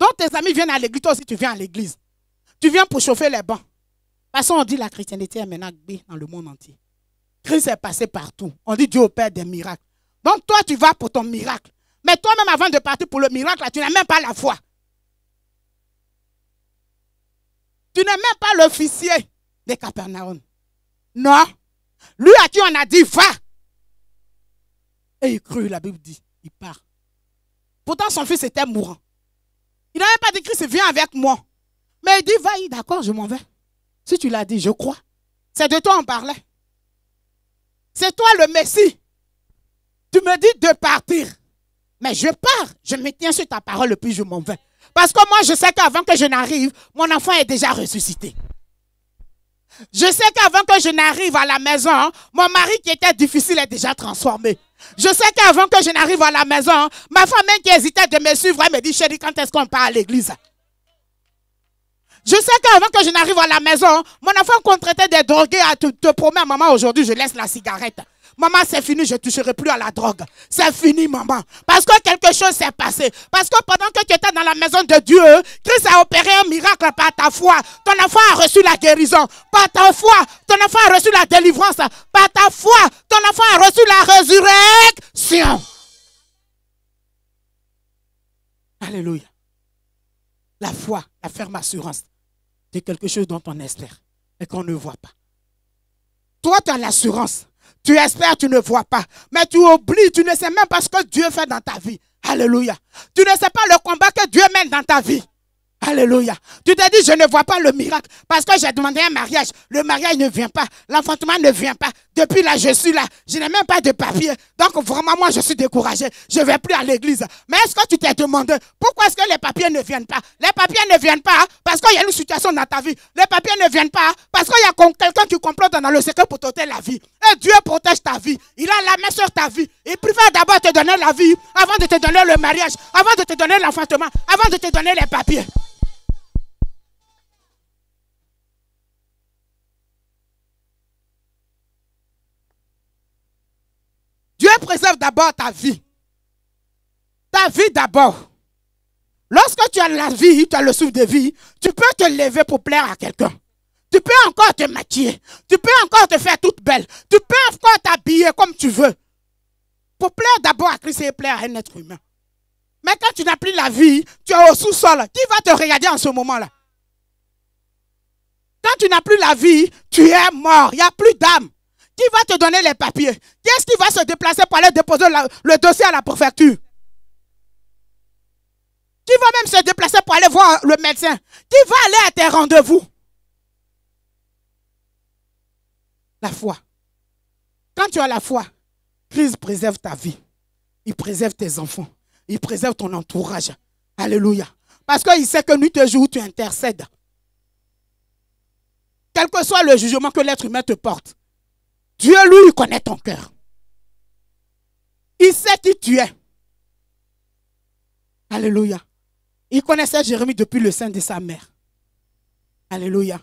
Donc tes amis viennent à l'église, toi aussi tu viens à l'église. Tu viens pour chauffer les bancs. Parce qu'on dit la chrétienté est maintenant dans le monde entier. Christ est passé partout. On dit Dieu opère des miracles. Donc toi, tu vas pour ton miracle. Mais toi-même, avant de partir pour le miracle, tu n'as même pas la foi. Tu n'es même pas l'officier des Capernaum. Non, lui à qui on a dit va. Et il crut, la Bible dit, il part. Pourtant, son fils était mourant. Il n'avait pas dit Christ, viens avec moi. Mais il dit, va, d'accord, je m'en vais. Si tu l'as dit, je crois. C'est de toi on parlait. C'est toi le Messie. Tu me dis de partir. Mais je pars. Je me tiens sur ta parole et puis je m'en vais. Parce que moi, je sais qu'avant que je n'arrive, mon enfant est déjà ressuscité. Je sais qu'avant que je n'arrive à la maison, hein, mon mari qui était difficile est déjà transformé. Je sais qu'avant que je n'arrive à la maison, ma femme qui hésitait de me suivre, me dit, chérie, quand est-ce qu'on part à l'église Je sais qu'avant que je n'arrive à la maison, mon enfant contractait des drogués à te, te promet, maman, aujourd'hui, je laisse la cigarette. Maman, c'est fini, je ne toucherai plus à la drogue. C'est fini, maman. Parce que quelque chose s'est passé. Parce que pendant que tu étais dans la maison de Dieu, Christ a opéré un miracle par ta foi. Ton enfant a reçu la guérison. Par ta foi, ton enfant a reçu la délivrance. Par ta foi, ton enfant a reçu la résurrection. Alléluia. La foi, la ferme assurance, c'est quelque chose dont on espère et qu'on ne voit pas. Toi, tu as l'assurance tu espères, tu ne vois pas. Mais tu oublies, tu ne sais même pas ce que Dieu fait dans ta vie. Alléluia. Tu ne sais pas le combat que Dieu mène dans ta vie. Alléluia. Tu t'es dit je ne vois pas le miracle parce que j'ai demandé un mariage. Le mariage ne vient pas. L'enfantement ne vient pas. Depuis là, je suis là. Je n'ai même pas de papier. Donc vraiment, moi, je suis découragé. Je ne vais plus à l'église. Mais est-ce que tu t'es demandé pourquoi est-ce que les papiers ne viennent pas Les papiers ne viennent pas parce qu'il y a une situation dans ta vie. Les papiers ne viennent pas parce qu'il y a quelqu'un qui complote dans le secret pour t'ôter la vie. Et Dieu protège ta vie. Il a la main sur ta vie. Il préfère d'abord te donner la vie avant de te donner le mariage, avant de te donner l'enfantement, avant de te donner les papiers. préserve d'abord ta vie. Ta vie d'abord. Lorsque tu as la vie, tu as le souffle de vie, tu peux te lever pour plaire à quelqu'un. Tu peux encore te maquiller. Tu peux encore te faire toute belle. Tu peux encore t'habiller comme tu veux. Pour plaire d'abord à Christ et plaire à un être humain. Mais quand tu n'as plus la vie, tu es au sous-sol. Qui va te regarder en ce moment-là Quand tu n'as plus la vie, tu es mort. Il n'y a plus d'âme. Qui va te donner les papiers Qui est-ce qui va se déplacer pour aller déposer le dossier à la préfecture Qui va même se déplacer pour aller voir le médecin Qui va aller à tes rendez-vous La foi. Quand tu as la foi, Christ préserve ta vie. Il préserve tes enfants. Il préserve ton entourage. Alléluia. Parce qu'il sait que nuit et jour, tu intercèdes. Quel que soit le jugement que l'être humain te porte, Dieu, lui, il connaît ton cœur. Il sait qui tu es. Alléluia. Il connaissait Jérémie depuis le sein de sa mère. Alléluia.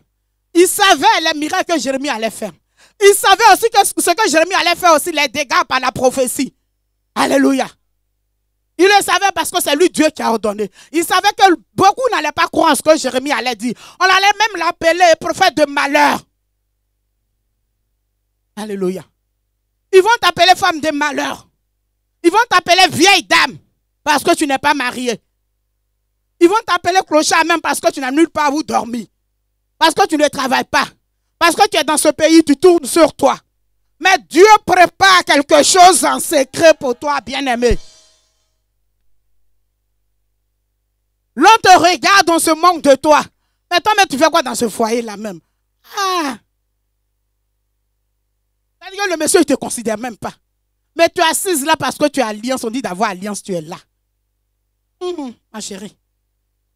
Il savait les miracles que Jérémie allait faire. Il savait aussi que ce que Jérémie allait faire aussi, les dégâts par la prophétie. Alléluia. Il le savait parce que c'est lui Dieu qui a ordonné. Il savait que beaucoup n'allaient pas croire en ce que Jérémie allait dire. On allait même l'appeler prophète de malheur. Alléluia. Ils vont t'appeler femme de malheur. Ils vont t'appeler vieille dame parce que tu n'es pas mariée. Ils vont t'appeler clochard même parce que tu n'as nulle part où dormir. Parce que tu ne travailles pas. Parce que tu es dans ce pays, tu tournes sur toi. Mais Dieu prépare quelque chose en secret pour toi, bien-aimé. L'on te regarde, on se manque de toi. Mais toi, mais tu fais quoi dans ce foyer-là même Ah le monsieur, il ne te considère même pas. Mais tu es assise là parce que tu as alliance. On dit d'avoir alliance, tu es là. Hum, ma chérie.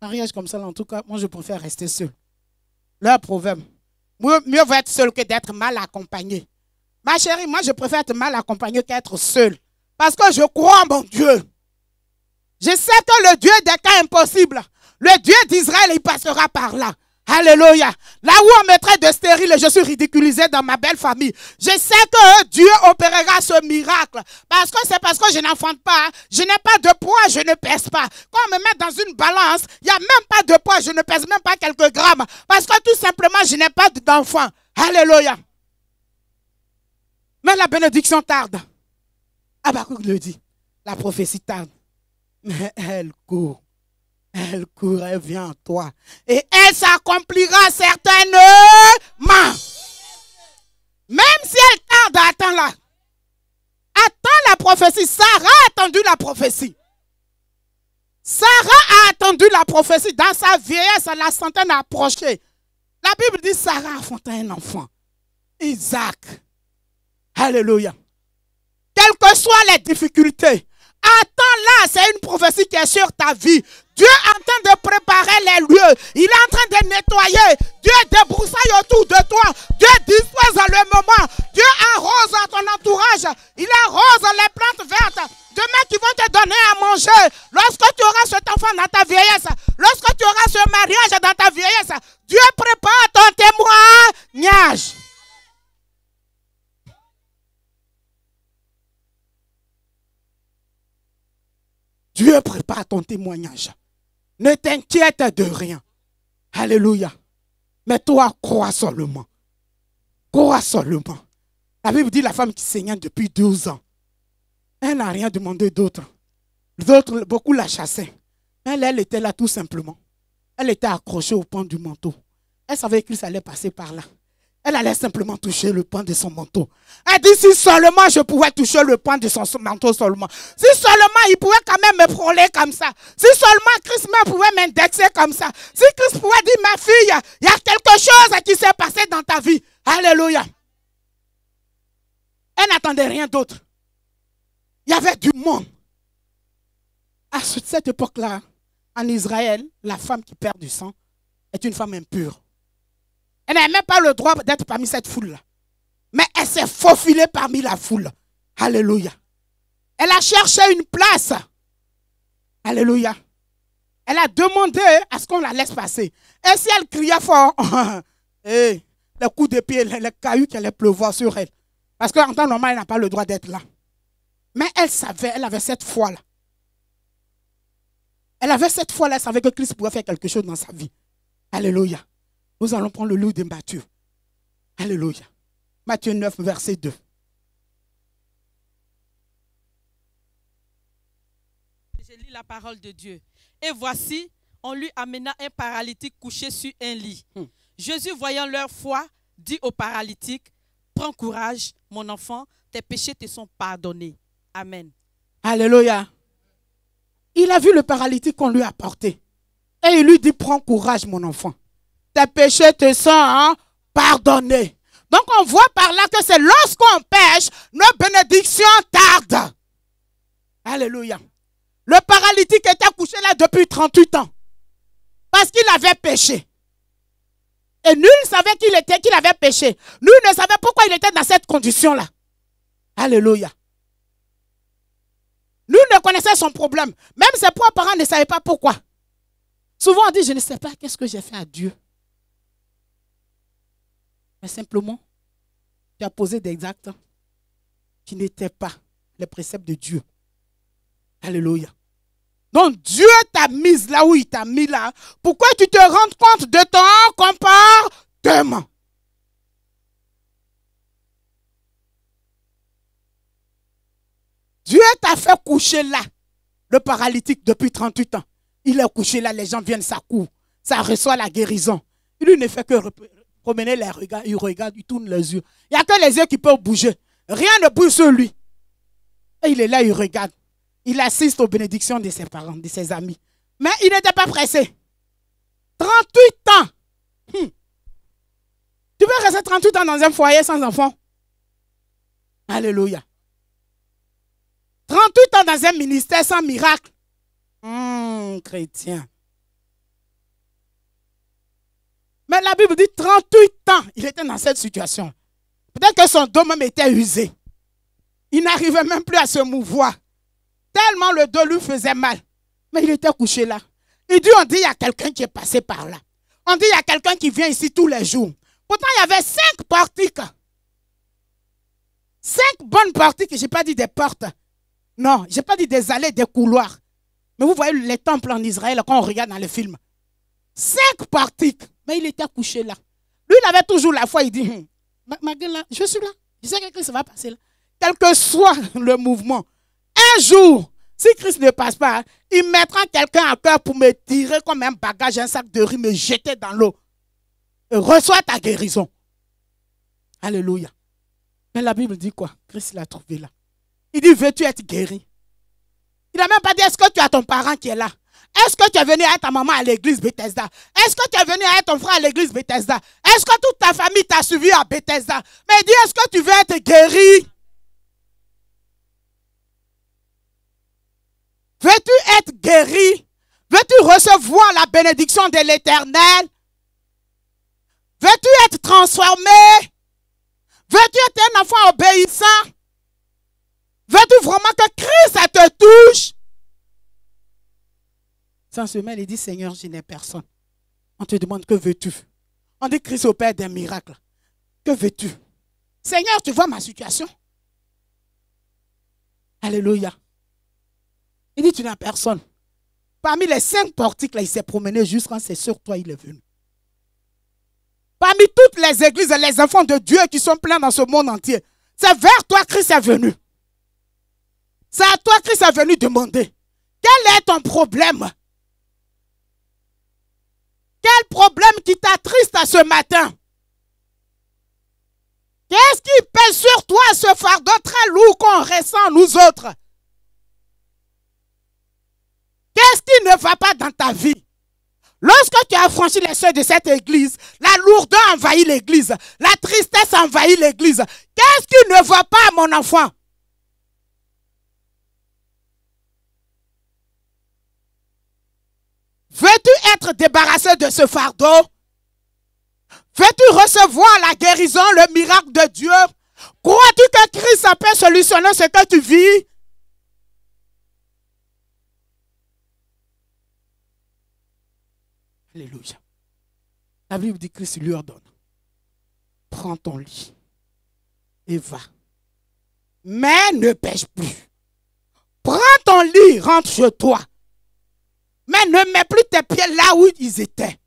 Mariage comme ça, en tout cas, moi, je préfère rester seule. Leur problème, Mieux, va vaut être seul que d'être mal accompagné. Ma chérie, moi, je préfère être mal accompagné qu'être seul. Parce que je crois en mon Dieu. Je sais que le Dieu des cas impossibles, le Dieu d'Israël, il passera par là. Alléluia. Là où on mettrait de stérile, je suis ridiculisé dans ma belle famille. Je sais que Dieu opérera ce miracle. Parce que c'est parce que je n'enfante pas. Hein. Je n'ai pas de poids, je ne pèse pas. Quand on me met dans une balance, il n'y a même pas de poids, je ne pèse même pas quelques grammes. Parce que tout simplement, je n'ai pas d'enfant. Alléluia. Mais la bénédiction tarde. Abakouk le dit. La prophétie tarde. Mais elle court elle courait vient en toi. Et elle s'accomplira certainement. Même si elle tarde, attends-la. Attends la prophétie. Sarah a attendu la prophétie. Sarah a attendu la prophétie. Dans sa vieillesse, la centaine a approché. La Bible dit Sarah a affronta un enfant. Isaac. Alléluia. Quelles que soient les difficultés, attends là, c'est une prophétie qui est sur ta vie. Dieu est en train de préparer les lieux. Il est en train de nettoyer. Dieu débroussaille autour de toi. Dieu dispose le moment. Dieu arrose ton entourage. Il arrose les plantes vertes. Demain, qui vont te donner à manger. Lorsque tu auras cet enfant dans ta vieillesse, lorsque tu auras ce mariage dans ta vieillesse, Dieu prépare ton témoignage. Dieu prépare ton témoignage. Ne t'inquiète de rien. Alléluia. Mais toi, crois seulement. Crois seulement. La Bible dit la femme qui saignait depuis 12 ans. Elle n'a rien demandé d'autre. D'autres, beaucoup la chassaient. Elle, elle était là tout simplement. Elle était accrochée au pan du manteau. Elle savait qu'il allait passer par là. Elle allait simplement toucher le point de son manteau. Elle dit, si seulement je pouvais toucher le point de son manteau seulement. Si seulement il pouvait quand même me frôler comme ça. Si seulement Christ me pouvait m'indexer comme ça. Si Christ pouvait dire, ma fille, il y a quelque chose qui s'est passé dans ta vie. Alléluia. Elle n'attendait rien d'autre. Il y avait du monde. À cette époque-là, en Israël, la femme qui perd du sang est une femme impure. Elle n'avait même pas le droit d'être parmi cette foule-là. Mais elle s'est faufilée parmi la foule. Alléluia. Elle a cherché une place. Alléluia. Elle a demandé à ce qu'on la laisse passer. Et si elle cria fort, et eh, les coups de pied, les, les cailloux qui allaient pleuvoir sur elle. Parce qu'en temps normal, elle n'a pas le droit d'être là. Mais elle savait, elle avait cette foi-là. Elle avait cette foi-là, elle savait que Christ pouvait faire quelque chose dans sa vie. Alléluia. Nous allons prendre le Loup de Matthieu. Alléluia. Matthieu 9, verset 2. J'ai lu la parole de Dieu. Et voici, on lui amena un paralytique couché sur un lit. Hmm. Jésus, voyant leur foi, dit au paralytique, prends courage, mon enfant, tes péchés te sont pardonnés. Amen. Alléluia. Il a vu le paralytique qu'on lui a porté. Et il lui dit, prends courage, mon enfant tes péchés te sont hein, pardonnés. Donc on voit par là que c'est lorsqu'on pêche, nos bénédictions tardent. Alléluia. Le paralytique était couché là depuis 38 ans parce qu'il avait péché. Et nul ne savait qu'il était, qu'il avait péché. Nul ne savait pourquoi il était dans cette condition-là. Alléluia. Nous ne connaissait son problème. Même ses propres parents ne savaient pas pourquoi. Souvent on dit, je ne sais pas qu'est-ce que j'ai fait à Dieu. Mais simplement, tu as posé des actes qui n'étaient pas les préceptes de Dieu. Alléluia. Donc Dieu t'a mise là où il t'a mis là. Pourquoi tu te rends compte de ton comportement Dieu t'a fait coucher là, le paralytique depuis 38 ans. Il est couché là, les gens viennent, ça court, ça reçoit la guérison. Il ne fait que promener les regards, il regarde, il tourne les yeux. Il n'y a que les yeux qui peuvent bouger. Rien ne bouge sur lui. Et il est là, il regarde. Il assiste aux bénédictions de ses parents, de ses amis. Mais il n'était pas pressé. 38 ans. Hmm. Tu peux rester 38 ans dans un foyer sans enfant. Alléluia. 38 ans dans un ministère sans miracle. Hum, chrétien. Mais la Bible dit 38 ans, il était dans cette situation. Peut-être que son dos même était usé. Il n'arrivait même plus à se mouvoir. Tellement le dos lui faisait mal. Mais il était couché là. Il dit, on dit, il y a quelqu'un qui est passé par là. On dit, il y a quelqu'un qui vient ici tous les jours. Pourtant, il y avait cinq portiques. Cinq bonnes portiques. Je n'ai pas dit des portes. Non, je n'ai pas dit des allées, des couloirs. Mais vous voyez les temples en Israël quand on regarde dans les films. Cinq portiques. Mais il était couché là. Lui, il avait toujours la foi. Il dit, hmm. je suis là. Je sais que Christ va passer là. Quel que soit le mouvement, un jour, si Christ ne passe pas, il mettra quelqu'un à cœur pour me tirer comme un bagage, un sac de riz, me jeter dans l'eau. Reçois ta guérison. Alléluia. Mais la Bible dit quoi Christ l'a trouvé là. Il dit, veux-tu être guéri Il n'a même pas dit, est-ce que tu as ton parent qui est là est-ce que tu es venu avec ta maman à l'église Bethesda Est-ce que tu es venu avec ton frère à l'église Bethesda Est-ce que toute ta famille t'a suivi à Bethesda Mais dis, est-ce que tu veux être guéri Veux-tu être guéri Veux-tu recevoir la bénédiction de l'Éternel Veux-tu être transformé Veux-tu être un enfant obéissant Veux-tu vraiment que Christ te touche sans semaine, il dit Seigneur, je n'ai personne. On te demande que veux-tu On dit Christ opère des miracles. Que veux-tu Seigneur, tu vois ma situation. Alléluia. Il dit Tu n'as personne. Parmi les cinq portiques, là, il s'est promené jusqu'en c'est sur toi, il est venu. Parmi toutes les églises, et les enfants de Dieu qui sont pleins dans ce monde entier, c'est vers toi Christ est venu. C'est à toi Christ est venu demander. Quel est ton problème quel problème qui t'attriste à ce matin Qu'est-ce qui pèse sur toi ce fardeau très lourd qu'on ressent nous autres Qu'est-ce qui ne va pas dans ta vie Lorsque tu as franchi les seuils de cette église, la lourdeur envahit l'église, la tristesse envahit l'église. Qu'est-ce qui ne va pas, mon enfant Veux-tu être débarrassé de ce fardeau? Veux-tu recevoir la guérison, le miracle de Dieu? Crois-tu que Christ peut solutionner ce que tu vis? Alléluia. La Bible dit Christ lui ordonne. Prends ton lit et va. Mais ne pêche plus. Prends ton lit, rentre chez toi. Mais ne mets plus tes pieds là où ils étaient.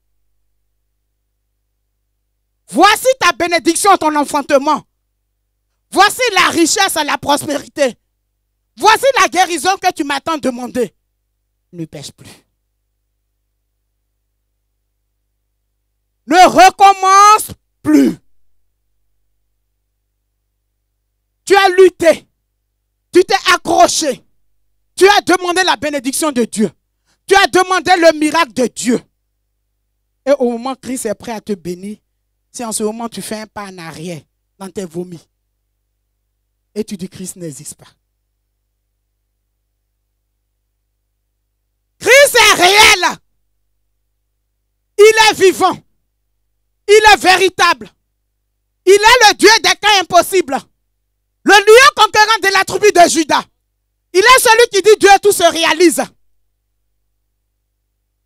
Voici ta bénédiction, ton enfantement. Voici la richesse et la prospérité. Voici la guérison que tu m'attends tant demandé. Ne pêche plus. Ne recommence plus. Tu as lutté. Tu t'es accroché. Tu as demandé la bénédiction de Dieu. Tu as demandé le miracle de Dieu. Et au moment où Christ est prêt à te bénir, c'est en ce moment tu fais un pas en arrière dans tes vomis. Et tu dis Christ n'existe pas. Christ est réel. Il est vivant. Il est véritable. Il est le Dieu des cas impossibles. Le lion conquérant de la tribu de Judas. Il est celui qui dit Dieu, tout se réalise.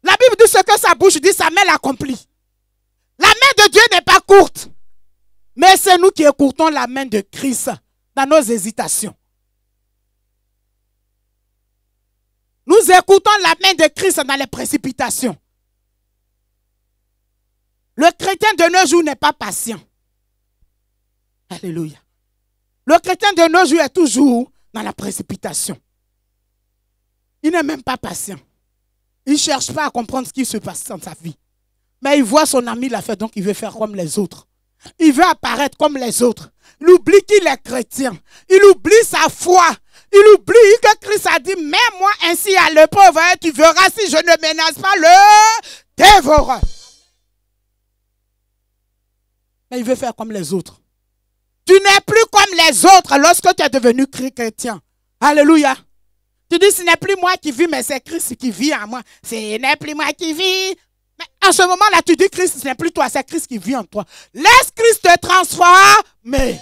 La Bible dit ce que sa bouche dit, sa main l'accomplit. La main de Dieu n'est pas courte. Mais c'est nous qui écoutons la main de Christ dans nos hésitations. Nous écoutons la main de Christ dans les précipitations. Le chrétien de nos jours n'est pas patient. Alléluia. Le chrétien de nos jours est toujours dans la précipitation. Il n'est même pas patient. Il ne cherche pas à comprendre ce qui se passe dans sa vie. Mais il voit son ami l'a fait, donc il veut faire comme les autres. Il veut apparaître comme les autres. Il oublie qu'il est chrétien. Il oublie sa foi. Il oublie que Christ a dit, mets moi ainsi à l'épreuve, pauvre hein, tu verras si je ne menace pas le dévoreur. Mais il veut faire comme les autres. Tu n'es plus comme les autres lorsque tu es devenu chrétien. Alléluia. Tu dis, ce n'est plus moi qui vis, mais c'est Christ qui vit en moi. Ce n'est plus moi qui vis. Mais en ce moment-là, tu dis, Christ, ce n'est plus toi, c'est Christ qui vit en toi. Laisse Christ te transformer.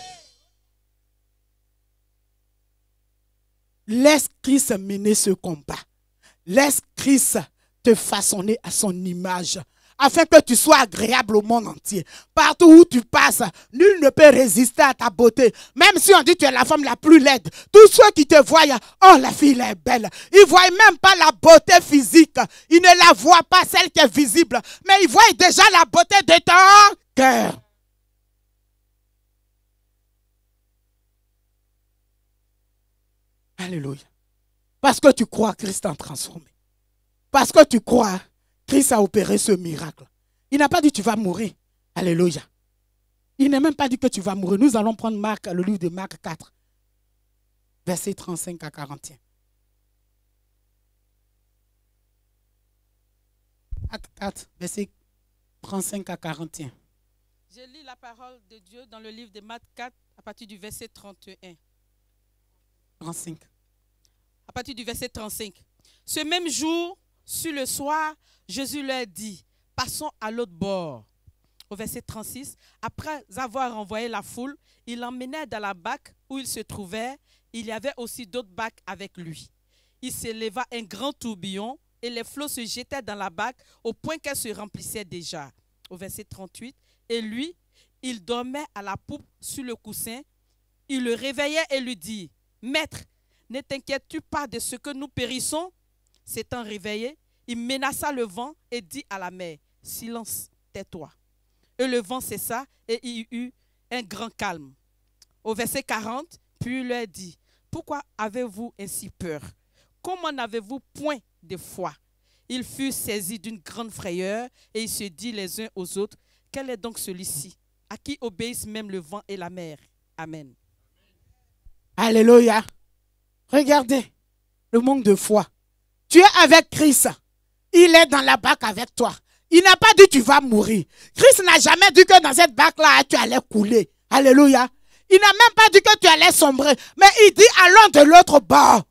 Laisse Christ mener ce combat. Laisse Christ te façonner à son image afin que tu sois agréable au monde entier. Partout où tu passes, nul ne peut résister à ta beauté. Même si on dit que tu es la femme la plus laide, tous ceux qui te voient, oh la fille elle est belle. Ils ne voient même pas la beauté physique. Ils ne la voient pas celle qui est visible, mais ils voient déjà la beauté de ton cœur. Alléluia. Parce que tu crois, Christ en transformé. Parce que tu crois, Christ a opéré ce miracle. Il n'a pas dit tu vas mourir. Alléluia. Il n'a même pas dit que tu vas mourir. Nous allons prendre Marc, le livre de Marc 4, verset 35 à 41. Acte 4, verset 35 à 41. Je lis la parole de Dieu dans le livre de Marc 4 à partir du verset 31. 35. À partir du verset 35. Ce même jour, sur le soir, Jésus leur dit, passons à l'autre bord. Au verset 36, après avoir envoyé la foule, il l'emmenait dans la bac où il se trouvait. Il y avait aussi d'autres bacs avec lui. Il s'éleva un grand tourbillon et les flots se jetaient dans la bac au point qu'elle se remplissait déjà. Au verset 38, et lui, il dormait à la poupe sur le coussin. Il le réveillait et lui dit, Maître, ne t'inquiètes-tu pas de ce que nous périssons S'étant réveillé, il menaça le vent et dit à la mer, Silence, tais-toi. Et le vent cessa et il y eut un grand calme. Au verset 40, puis il leur dit, Pourquoi avez-vous ainsi peur Comment n'avez-vous point de foi Ils furent saisis d'une grande frayeur et ils se dirent les uns aux autres, Quel est donc celui-ci à qui obéissent même le vent et la mer Amen. Alléluia. Regardez le manque de foi. Tu es avec Christ. Il est dans la barque avec toi. Il n'a pas dit tu vas mourir. Christ n'a jamais dit que dans cette barque-là, tu allais couler. Alléluia. Il n'a même pas dit que tu allais sombrer. Mais il dit allons de l'autre bord.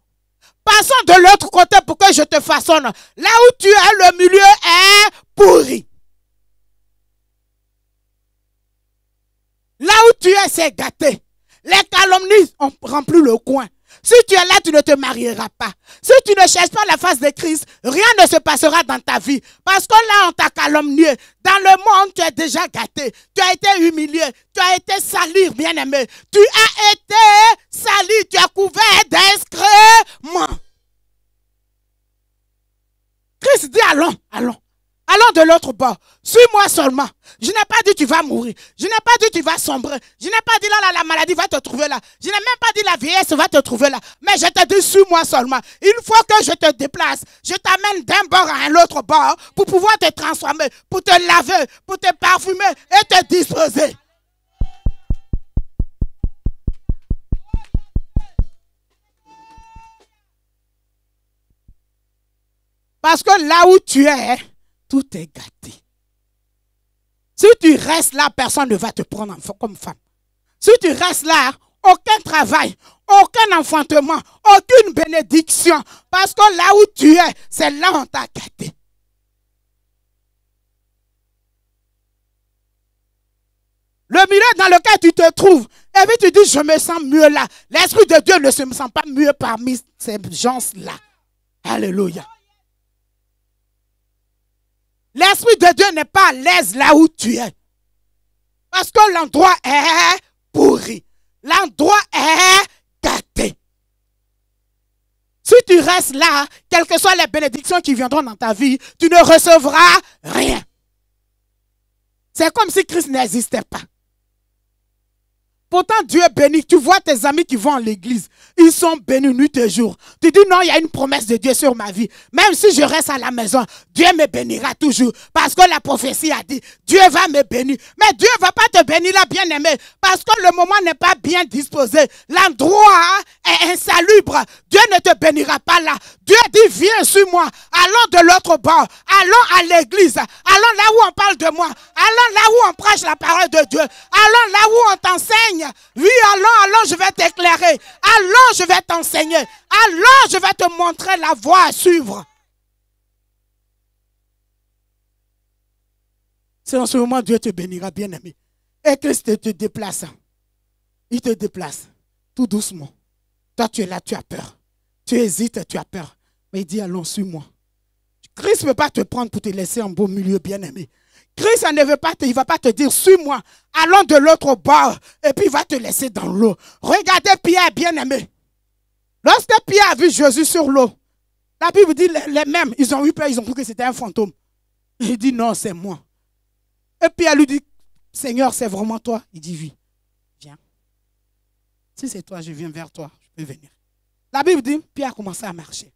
Passons de l'autre côté pour que je te façonne. Là où tu es, le milieu est pourri. Là où tu es, c'est gâté. Les calomnies ont rempli le coin. Si tu es là, tu ne te marieras pas. Si tu ne cherches pas la face de Christ, rien ne se passera dans ta vie. Parce que là, on t'a calomnié. Dans le monde, tu es déjà gâté. Tu as été humilié. Tu as été sali, bien-aimé. Tu as été sali. Tu as couvert d'excréments. Christ dit, allons, allons. Allons de l'autre bord. Suis-moi seulement. Je n'ai pas dit tu vas mourir. Je n'ai pas dit tu vas sombrer. Je n'ai pas dit là, la maladie va te trouver là. Je n'ai même pas dit la vieillesse va te trouver là. Mais je te dis suis-moi seulement. Une fois que je te déplace. Je t'amène d'un bord à un autre bord pour pouvoir te transformer, pour te laver, pour te parfumer et te disposer. Parce que là où tu es, tout est gâté. Si tu restes là, personne ne va te prendre comme femme. Si tu restes là, aucun travail, aucun enfantement, aucune bénédiction. Parce que là où tu es, c'est là où on t'a gâté. Le milieu dans lequel tu te trouves, et puis tu dis, je me sens mieux là. L'Esprit de Dieu ne se sent pas mieux parmi ces gens-là. Alléluia. L'Esprit de Dieu n'est pas à l'aise là où tu es. Parce que l'endroit est pourri. L'endroit est gâté. Si tu restes là, quelles que soient les bénédictions qui viendront dans ta vie, tu ne recevras rien. C'est comme si Christ n'existait pas. Pourtant, Dieu est béni. Tu vois tes amis qui vont à l'église. Ils sont bénis nuit et jour. Tu dis non, il y a une promesse de Dieu sur ma vie. Même si je reste à la maison, Dieu me bénira toujours. Parce que la prophétie a dit, Dieu va me bénir. Mais Dieu ne va pas te bénir là, bien-aimé. Parce que le moment n'est pas bien disposé. L'endroit est insalubre. Dieu ne te bénira pas là. Dieu dit, viens sur moi. Allons de l'autre bord. Allons à l'église. Allons là où on parle de moi. Allons là où on prêche la parole de Dieu. Allons là où on t'enseigne oui, allons, allons, je vais t'éclairer. Allons, je vais t'enseigner. Allons, je vais te montrer la voie à suivre. C'est en ce moment Dieu te bénira, bien-aimé. Et Christ te déplace. Il te déplace tout doucement. Toi, tu es là, tu as peur. Tu hésites, tu as peur. Mais il dit, allons, suis-moi. Christ ne peut pas te prendre pour te laisser en beau milieu, bien-aimé. Christ ne veut pas il va pas te dire, suis-moi, allons de l'autre bord, et puis il va te laisser dans l'eau. Regardez Pierre, bien-aimé. Lorsque Pierre a vu Jésus sur l'eau, la Bible dit les, mêmes, ils ont eu peur, ils ont cru que c'était un fantôme. Il dit, non, c'est moi. Et Pierre lui dit, Seigneur, c'est vraiment toi Il dit, oui, viens. Si c'est toi, je viens vers toi, je peux venir. La Bible dit, Pierre a commencé à marcher.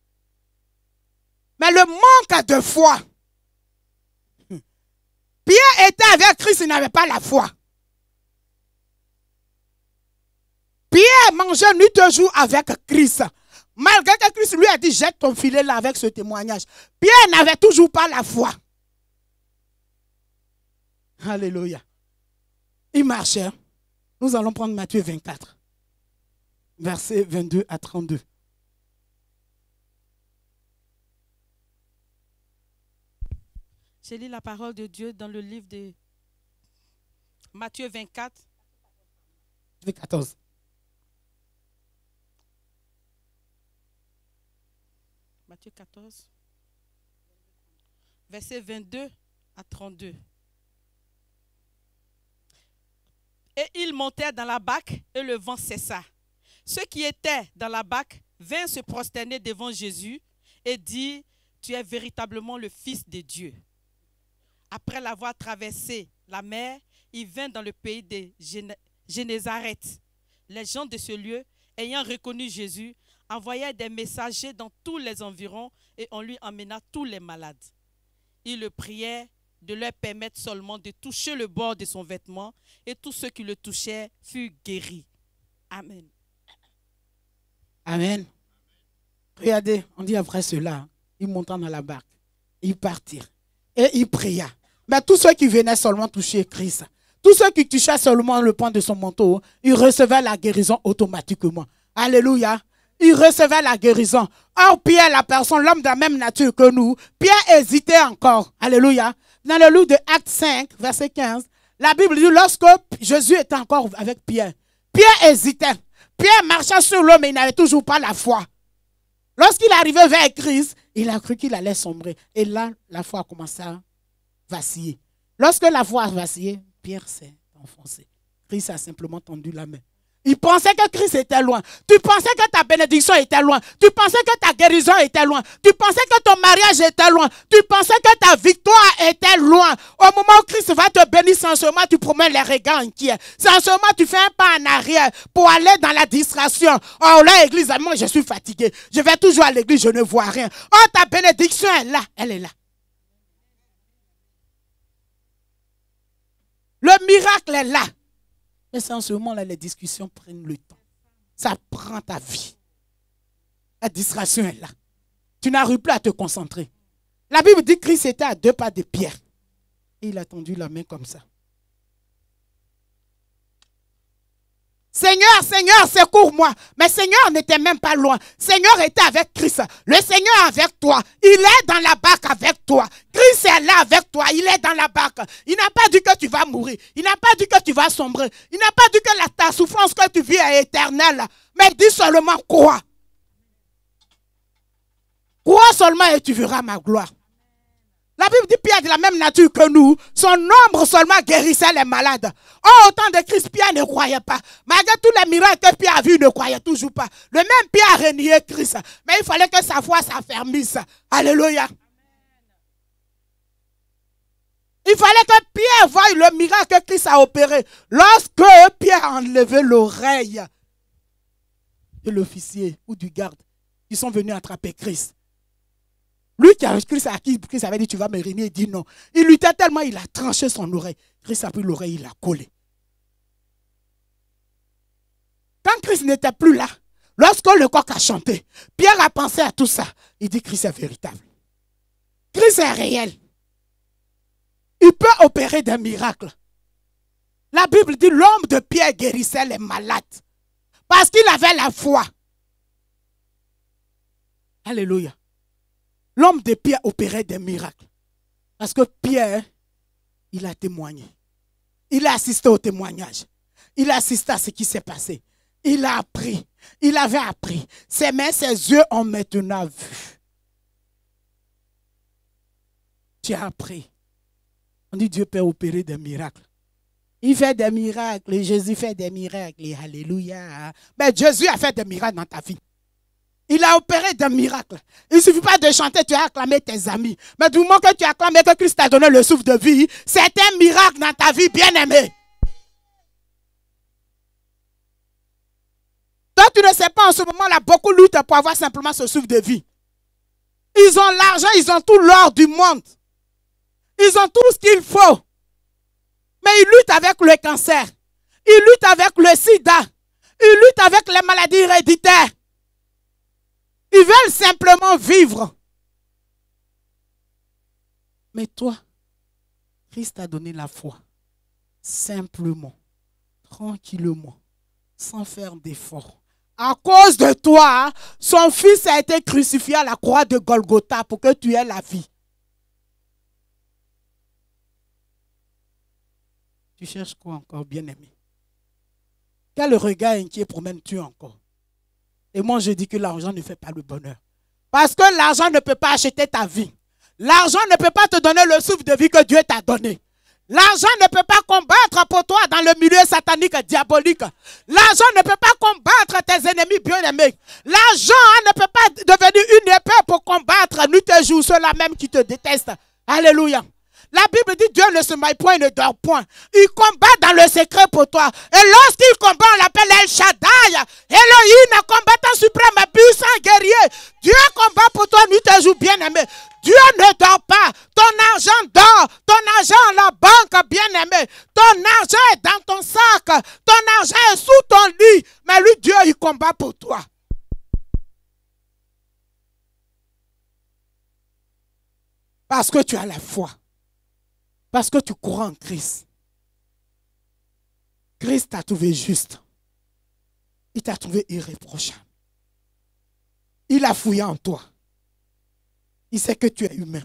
Mais le manque de foi, Pierre était avec Christ, il n'avait pas la foi. Pierre mangeait nuit et jour avec Christ. Malgré que Christ lui a dit, jette ton filet là avec ce témoignage. Pierre n'avait toujours pas la foi. Alléluia. Il marchait. Nous allons prendre Matthieu 24, versets 22 à 32. J'ai lu la parole de Dieu dans le livre de Matthieu 24. 14. Matthieu 14, verset 22 à 32. Et ils montèrent dans la bac et le vent cessa. Ceux qui étaient dans la bac vinrent se prosterner devant Jésus et dirent, Tu es véritablement le Fils de Dieu après l'avoir traversé la mer, il vint dans le pays de Génézareth. Les gens de ce lieu, ayant reconnu Jésus, envoyèrent des messagers dans tous les environs et on lui emmena tous les malades. Ils le prièrent de leur permettre seulement de toucher le bord de son vêtement et tous ceux qui le touchaient furent guéris. Amen. Amen. Regardez, on dit après cela, ils montèrent dans la barque, ils partirent et il pria. Mais tous ceux qui venaient seulement toucher Christ, tous ceux qui touchaient seulement le point de son manteau, ils recevaient la guérison automatiquement. Alléluia. Ils recevaient la guérison. Or, Pierre, la personne, l'homme de la même nature que nous, Pierre hésitait encore. Alléluia. Dans le livre de Actes 5, verset 15, la Bible dit, lorsque Jésus était encore avec Pierre, Pierre hésitait. Pierre marcha sur l'homme mais il n'avait toujours pas la foi. Lorsqu'il arrivait vers Christ, il a cru qu'il allait sombrer. Et là, la foi a commencé à vaciller. Lorsque la foi a vacillé, Pierre s'est enfoncé. Christ a simplement tendu la main. Il pensait que Christ était loin. Tu pensais que ta bénédiction était loin. Tu pensais que ta guérison était loin. Tu pensais que ton mariage était loin. Tu pensais que ta victoire était loin. Au moment où Christ va te bénir, seulement tu promets les regards inquiets. seulement tu fais un pas en arrière pour aller dans la distraction. Oh là, église, moi je suis fatigué. Je vais toujours à l'église, je ne vois rien. Oh, ta bénédiction est là. Elle est là. Le miracle est là. Mais c'est en ce moment-là, les discussions prennent le temps. Ça prend ta vie. La distraction est là. Tu n'arrives plus à te concentrer. La Bible dit que Christ était à deux pas de Pierre. Et il a tendu la main comme ça. Seigneur, Seigneur, secours-moi. Mais Seigneur n'était même pas loin. Seigneur était avec Christ. Le Seigneur avec toi. Il est dans la barque avec toi. Christ est là avec toi. Il est dans la barque. Il n'a pas dit que tu vas mourir. Il n'a pas dit que tu vas sombrer. Il n'a pas dit que la, ta souffrance que tu vis est éternelle. Mais dis seulement quoi Crois seulement et tu verras ma gloire. La Bible dit Pierre de la même nature que nous. Son nombre seulement guérissait les malades. En oh, au temps de Christ, Pierre ne croyait pas. Malgré tous les miracles que Pierre a vus, ne croyait toujours pas. Le même Pierre a renié Christ. Mais il fallait que sa foi s'affermisse. Alléluia. Il fallait que Pierre voie le miracle que Christ a opéré. Lorsque Pierre a enlevé l'oreille de l'officier ou du garde, ils sont venus attraper Christ. Lui qui a Christ à qui Christ avait dit tu vas me régner, il dit non. Il luttait tellement, il a tranché son oreille. Christ a pris l'oreille, il l'a collé. Quand Christ n'était plus là, lorsque le coq a chanté, Pierre a pensé à tout ça. Il dit Christ est véritable. Christ est réel. Il peut opérer des miracles. La Bible dit l'homme de Pierre guérissait les malades parce qu'il avait la foi. Alléluia l'homme de Pierre opérait des miracles. Parce que Pierre, il a témoigné. Il a assisté au témoignage. Il a assisté à ce qui s'est passé. Il a appris. Il avait appris. Ses mains, ses yeux ont maintenant vu. Tu as appris. On dit Dieu peut opérer des miracles. Il fait des miracles. Jésus fait des miracles. Alléluia. Mais Jésus a fait des miracles dans ta vie. Il a opéré des miracles. Il ne suffit pas de chanter, tu as acclamé tes amis. Mais du moment que tu as acclamé, que Christ t'a donné le souffle de vie, c'est un miracle dans ta vie, bien-aimé. Toi, tu ne sais pas en ce moment-là, beaucoup luttent pour avoir simplement ce souffle de vie. Ils ont l'argent, ils ont tout l'or du monde. Ils ont tout ce qu'il faut. Mais ils luttent avec le cancer. Ils luttent avec le sida. Ils luttent avec les maladies héréditaires. Ils veulent simplement vivre. Mais toi, Christ a donné la foi. Simplement, tranquillement, sans faire d'effort. À cause de toi, son fils a été crucifié à la croix de Golgotha pour que tu aies la vie. Tu cherches quoi encore, bien-aimé Quel regard inquiet promènes-tu encore et moi, je dis que l'argent ne fait pas le bonheur. Parce que l'argent ne peut pas acheter ta vie. L'argent ne peut pas te donner le souffle de vie que Dieu t'a donné. L'argent ne peut pas combattre pour toi dans le milieu satanique diabolique. L'argent ne peut pas combattre tes ennemis bien-aimés. L'argent ne peut pas devenir une épée pour combattre Nous te jour ceux-là même qui te détestent. Alléluia. La Bible dit Dieu ne se maille point et ne dort point. Il combat dans le secret pour toi. Et lorsqu'il combat, on l'appelle El Shaddai. Elohim, combattant suprême, puissant guerrier. Dieu combat pour toi, nuit et jour, bien-aimé. Dieu ne dort pas. Ton argent dort. Ton argent la banque, bien-aimé. Ton argent est dans ton sac. Ton argent est sous ton lit. Mais lui, Dieu, il combat pour toi. Parce que tu as la foi. Parce que tu crois en Christ. Christ t'a trouvé juste. Il t'a trouvé irréprochable. Il a fouillé en toi. Il sait que tu es humain.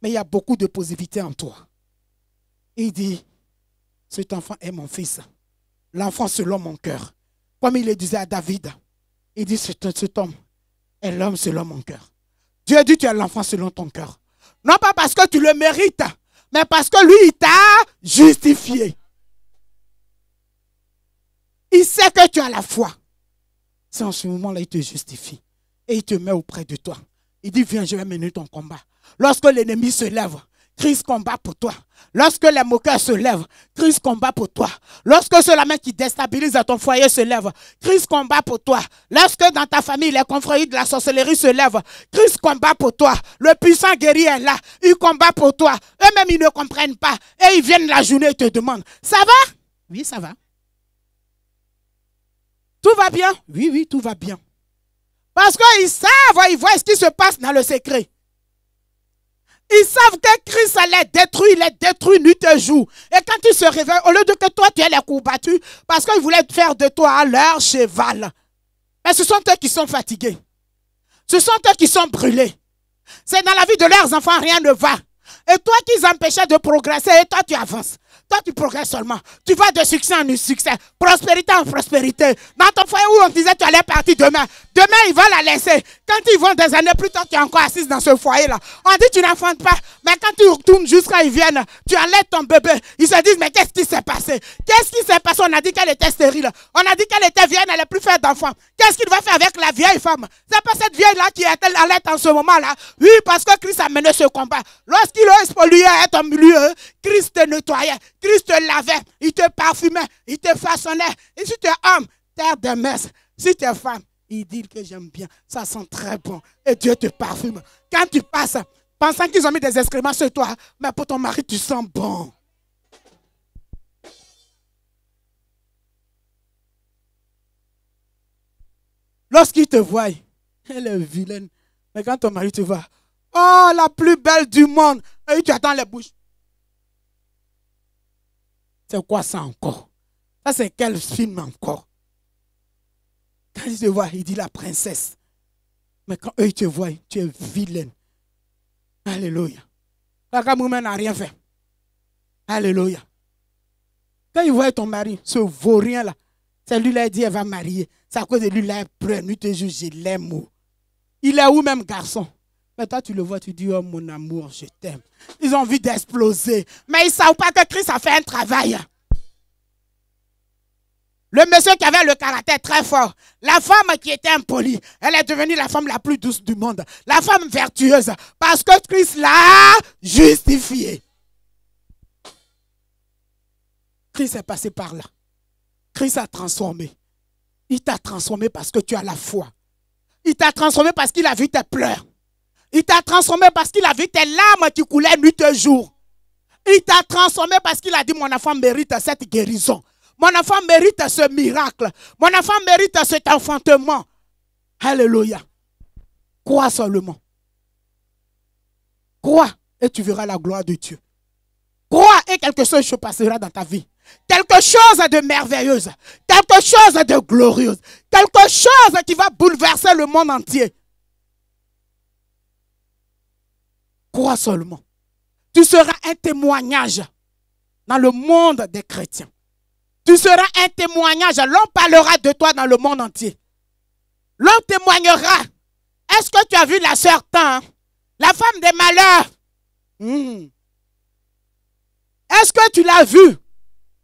Mais il y a beaucoup de positivité en toi. Il dit, cet enfant est mon fils. L'enfant selon mon cœur. Comme il le disait à David, il dit, cet, homme est l'homme selon mon cœur. Dieu dit, tu es l'enfant selon ton cœur. Non pas parce que tu le mérites, mais parce que lui, il t'a justifié. Il sait que tu as la foi. C'est en ce moment-là, il te justifie. Et il te met auprès de toi. Il dit, viens, je vais mener ton combat. Lorsque l'ennemi se lève, Christ combat pour toi. Lorsque les moqueurs se lèvent, Christ combat pour toi. Lorsque ceux-là même qui déstabilisent ton foyer se lève, « Christ combat pour toi. Lorsque dans ta famille les confréries de la sorcellerie se lèvent, Christ combat pour toi. Le puissant guéri est là, il combat pour toi. Eux-mêmes, ils ne comprennent pas et ils viennent la journée et te demandent Ça va Oui, ça va. Tout va bien Oui, oui, tout va bien. Parce qu'ils savent, ils voient ce qui se passe dans le secret. Ils savent que Christ les détruit, les détruit nuit et jour. Et quand ils se réveillent, au lieu de que toi tu aies les combattus, parce qu'ils voulaient faire de toi leur cheval. Mais ce sont eux qui sont fatigués. Ce sont eux qui sont brûlés. C'est dans la vie de leurs enfants, rien ne va. Et toi qu'ils empêchais de progresser, et toi tu avances. Toi, tu progresses seulement. Tu vas de succès en succès, prospérité en prospérité. Dans ton foyer où on disait tu allais partir demain, demain, ils vont la laisser. Quand ils vont des années plus tard, tu es encore assise dans ce foyer-là. On dit tu n'enfantes pas, mais quand tu retournes jusqu'à ils viennent, tu enlèves ton bébé. Ils se disent, mais qu'est-ce qui s'est passé Qu'est-ce qui s'est passé On a dit qu'elle était stérile. On a dit qu'elle était vieille, elle n'allait plus faire d'enfants. Qu'est-ce qu'il va faire avec la vieille femme C'est pas cette vieille-là qui est l'aide en ce moment-là. Oui, parce que Christ a mené ce combat. Lorsqu'il a pollué à ton milieu, Christ te nettoyait. Christ te lavait, il te parfumait, il te façonnait. Et si tu es homme, terre de messe. Si tu es femme, il dit que j'aime bien. Ça sent très bon. Et Dieu te parfume. Quand tu passes, pensant qu'ils ont mis des excréments sur toi, mais pour ton mari, tu sens bon. Lorsqu'il te voit, elle est vilaine. Mais quand ton mari te voit, oh, la plus belle du monde, et tu attends les bouches. C'est quoi ça encore Ça, c'est quel film encore Quand il te voit, il dit la princesse. Mais quand eux ils te voient, tu es vilaine. Alléluia. La Kamouma n'a rien fait. Alléluia. Quand il voit ton mari, ce vaurien-là, c'est lui-là il dit elle va marier. C'est à cause de lui-là, elle prend, il te juge, les mots. Il est où même garçon mais toi, tu le vois, tu dis, oh mon amour, je t'aime. Ils ont envie d'exploser. Mais ils ne savent pas que Christ a fait un travail. Le monsieur qui avait le caractère très fort, la femme qui était impolie, elle est devenue la femme la plus douce du monde, la femme vertueuse, parce que Christ l'a justifiée. Christ est passé par là. Christ a transformé. Il t'a transformé parce que tu as la foi. Il t'a transformé parce qu'il a vu tes pleurs. Il t'a transformé parce qu'il a vu tes larmes qui coulaient nuit et jour. Il t'a transformé parce qu'il a dit, mon enfant mérite cette guérison. Mon enfant mérite ce miracle. Mon enfant mérite cet enfantement. Alléluia. Crois seulement. Crois et tu verras la gloire de Dieu. Crois et quelque chose se passera dans ta vie. Quelque chose de merveilleuse. Quelque chose de glorieuse. Quelque chose qui va bouleverser le monde entier. Crois seulement. Tu seras un témoignage dans le monde des chrétiens. Tu seras un témoignage. L'on parlera de toi dans le monde entier. L'on témoignera. Est-ce que tu as vu la sœur Tan, hein? la femme des malheurs hmm. Est-ce que tu l'as vue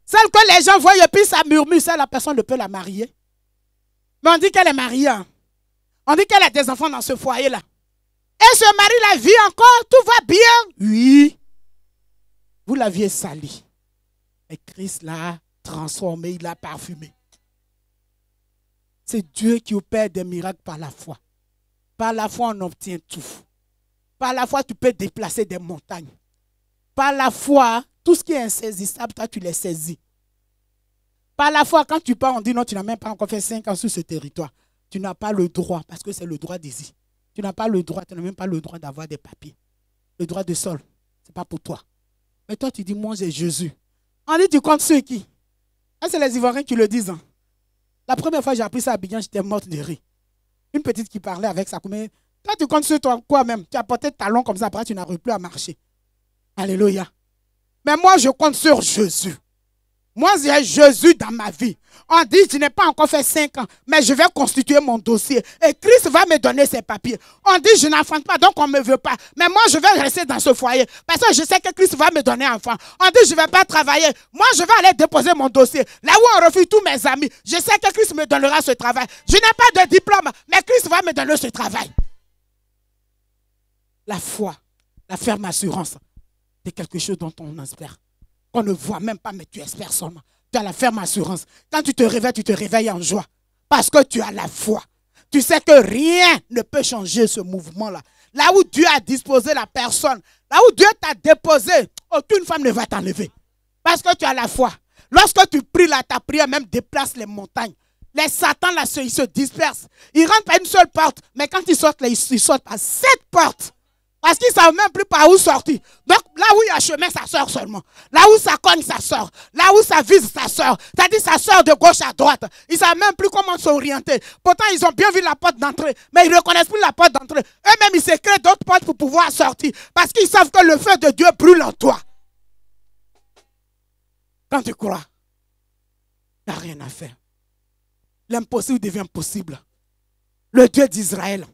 Celle que les gens voient et puis ça murmure, ça, la personne ne peut la marier. Mais on dit qu'elle est mariée. Hein. On dit qu'elle a des enfants dans ce foyer-là. Et ce mari la vit encore, tout va bien. Oui. Vous l'aviez sali. Et Christ l'a transformé, il l'a parfumé. C'est Dieu qui opère des miracles par la foi. Par la foi, on obtient tout. Par la foi, tu peux déplacer des montagnes. Par la foi, tout ce qui est insaisissable, toi, tu les saisis. Par la foi, quand tu pars, on dit non, tu n'as même pas encore fait cinq ans sur ce territoire. Tu n'as pas le droit, parce que c'est le droit d'ici. Tu n'as pas le droit, tu n'as même pas le droit d'avoir des papiers. Le droit de sol, ce n'est pas pour toi. Mais toi, tu dis, moi, j'ai Jésus. En dit, tu comptes ceux qui C'est les Ivoiriens qui le disent. Hein? La première fois que j'ai appris ça à Bidjan, j'étais morte de rire. Une petite qui parlait avec sa commune. Toi, tu comptes sur toi, quoi même Tu as porté talon comme ça, après, tu n'arrives plus à marcher. Alléluia. Mais moi, je compte sur Jésus. Moi, j'ai Jésus dans ma vie. On dit, je n'ai pas encore fait cinq ans, mais je vais constituer mon dossier. Et Christ va me donner ses papiers. On dit, je n'enfante pas, donc on ne me veut pas. Mais moi, je vais rester dans ce foyer. Parce que je sais que Christ va me donner un enfant. On dit, je ne vais pas travailler. Moi, je vais aller déposer mon dossier. Là où on refuse tous mes amis, je sais que Christ me donnera ce travail. Je n'ai pas de diplôme, mais Christ va me donner ce travail. La foi, la ferme assurance, c'est quelque chose dont on espère qu'on ne voit même pas, mais tu espères seulement. Tu as la ferme assurance. Quand tu te réveilles, tu te réveilles en joie. Parce que tu as la foi. Tu sais que rien ne peut changer ce mouvement-là. Là où Dieu a disposé la personne, là où Dieu t'a déposé, aucune femme ne va t'enlever. Parce que tu as la foi. Lorsque tu pries la ta prière même déplace les montagnes. Les satans là, ils se dispersent. Ils rentrent par une seule porte, mais quand ils sortent ils sortent à sept portes. Parce qu'ils ne savent même plus par où sortir. Donc là où il y a chemin, ça sort seulement. Là où ça cogne, ça sort. Là où ça vise, ça sort. C'est-à-dire ça sort de gauche à droite. Ils ne savent même plus comment s'orienter. Pourtant, ils ont bien vu la porte d'entrée, mais ils ne reconnaissent plus la porte d'entrée. Eux-mêmes, ils se créent d'autres portes pour pouvoir sortir. Parce qu'ils savent que le feu de Dieu brûle en toi. Quand tu crois, tu n'as rien à faire. L'impossible devient possible. Le Dieu d'Israël,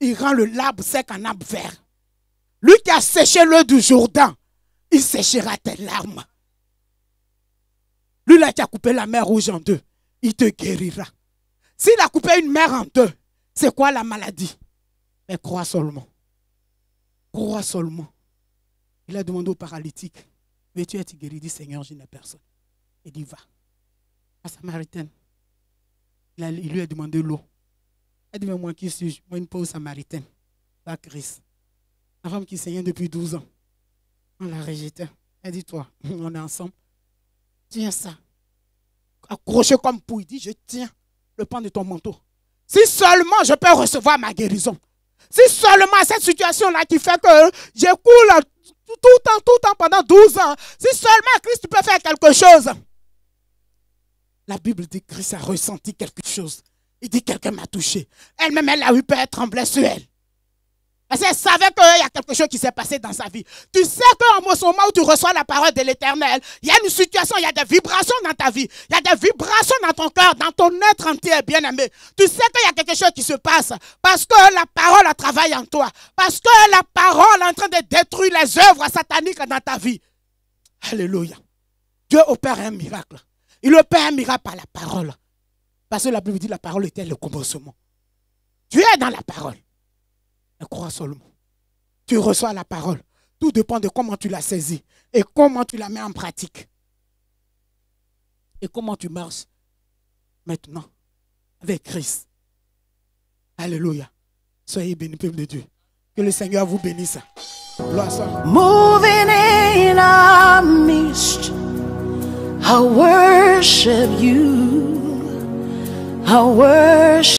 il rend le lab sec en arbre vert. Lui qui a séché l'eau du Jourdain, il séchera tes larmes. Lui là qui a coupé la mer rouge en deux, il te guérira. S'il a coupé une mer en deux, c'est quoi la maladie Mais crois seulement. Crois seulement. Il a demandé aux paralytique, veux-tu être guéri dit, Seigneur, je n'ai personne. Il dit, va. À Samaritaine, il, lui a demandé l'eau. Elle dit, mais moi qui suis-je Moi, une pauvre Samaritaine. Va, Christ. La femme qui saignait depuis 12 ans. On la rejetait. Elle dit, toi, on est ensemble. Tiens ça. Accroché comme pour. dit, je tiens le pan de ton manteau. Si seulement je peux recevoir ma guérison. Si seulement cette situation-là qui fait que je coule tout temps, tout temps pendant 12 ans. Si seulement Christ peux faire quelque chose. La Bible dit que Christ a ressenti quelque chose. Il dit quelqu'un m'a touché. Elle-même, elle a eu peur, elle tremblait sur elle. Parce qu'elle savait qu'il y a quelque chose qui s'est passé dans sa vie. Tu sais qu'en ce moment où tu reçois la parole de l'éternel, il y a une situation, il y a des vibrations dans ta vie. Il y a des vibrations dans ton cœur, dans ton être entier, bien-aimé. Tu sais qu'il y a quelque chose qui se passe. Parce que la parole travaille en toi. Parce que la parole est en train de détruire les œuvres sataniques dans ta vie. Alléluia. Dieu opère un miracle. Il opère un miracle par la parole. Parce que la Bible dit que la parole était le commencement. Tu es dans la parole crois seulement. Tu reçois la parole. Tout dépend de comment tu la saisis et comment tu la mets en pratique. Et comment tu marches maintenant avec Christ. Alléluia. Soyez bénis, peuple de Dieu. Que le Seigneur vous bénisse. Gloire Moving in our I worship you. I worship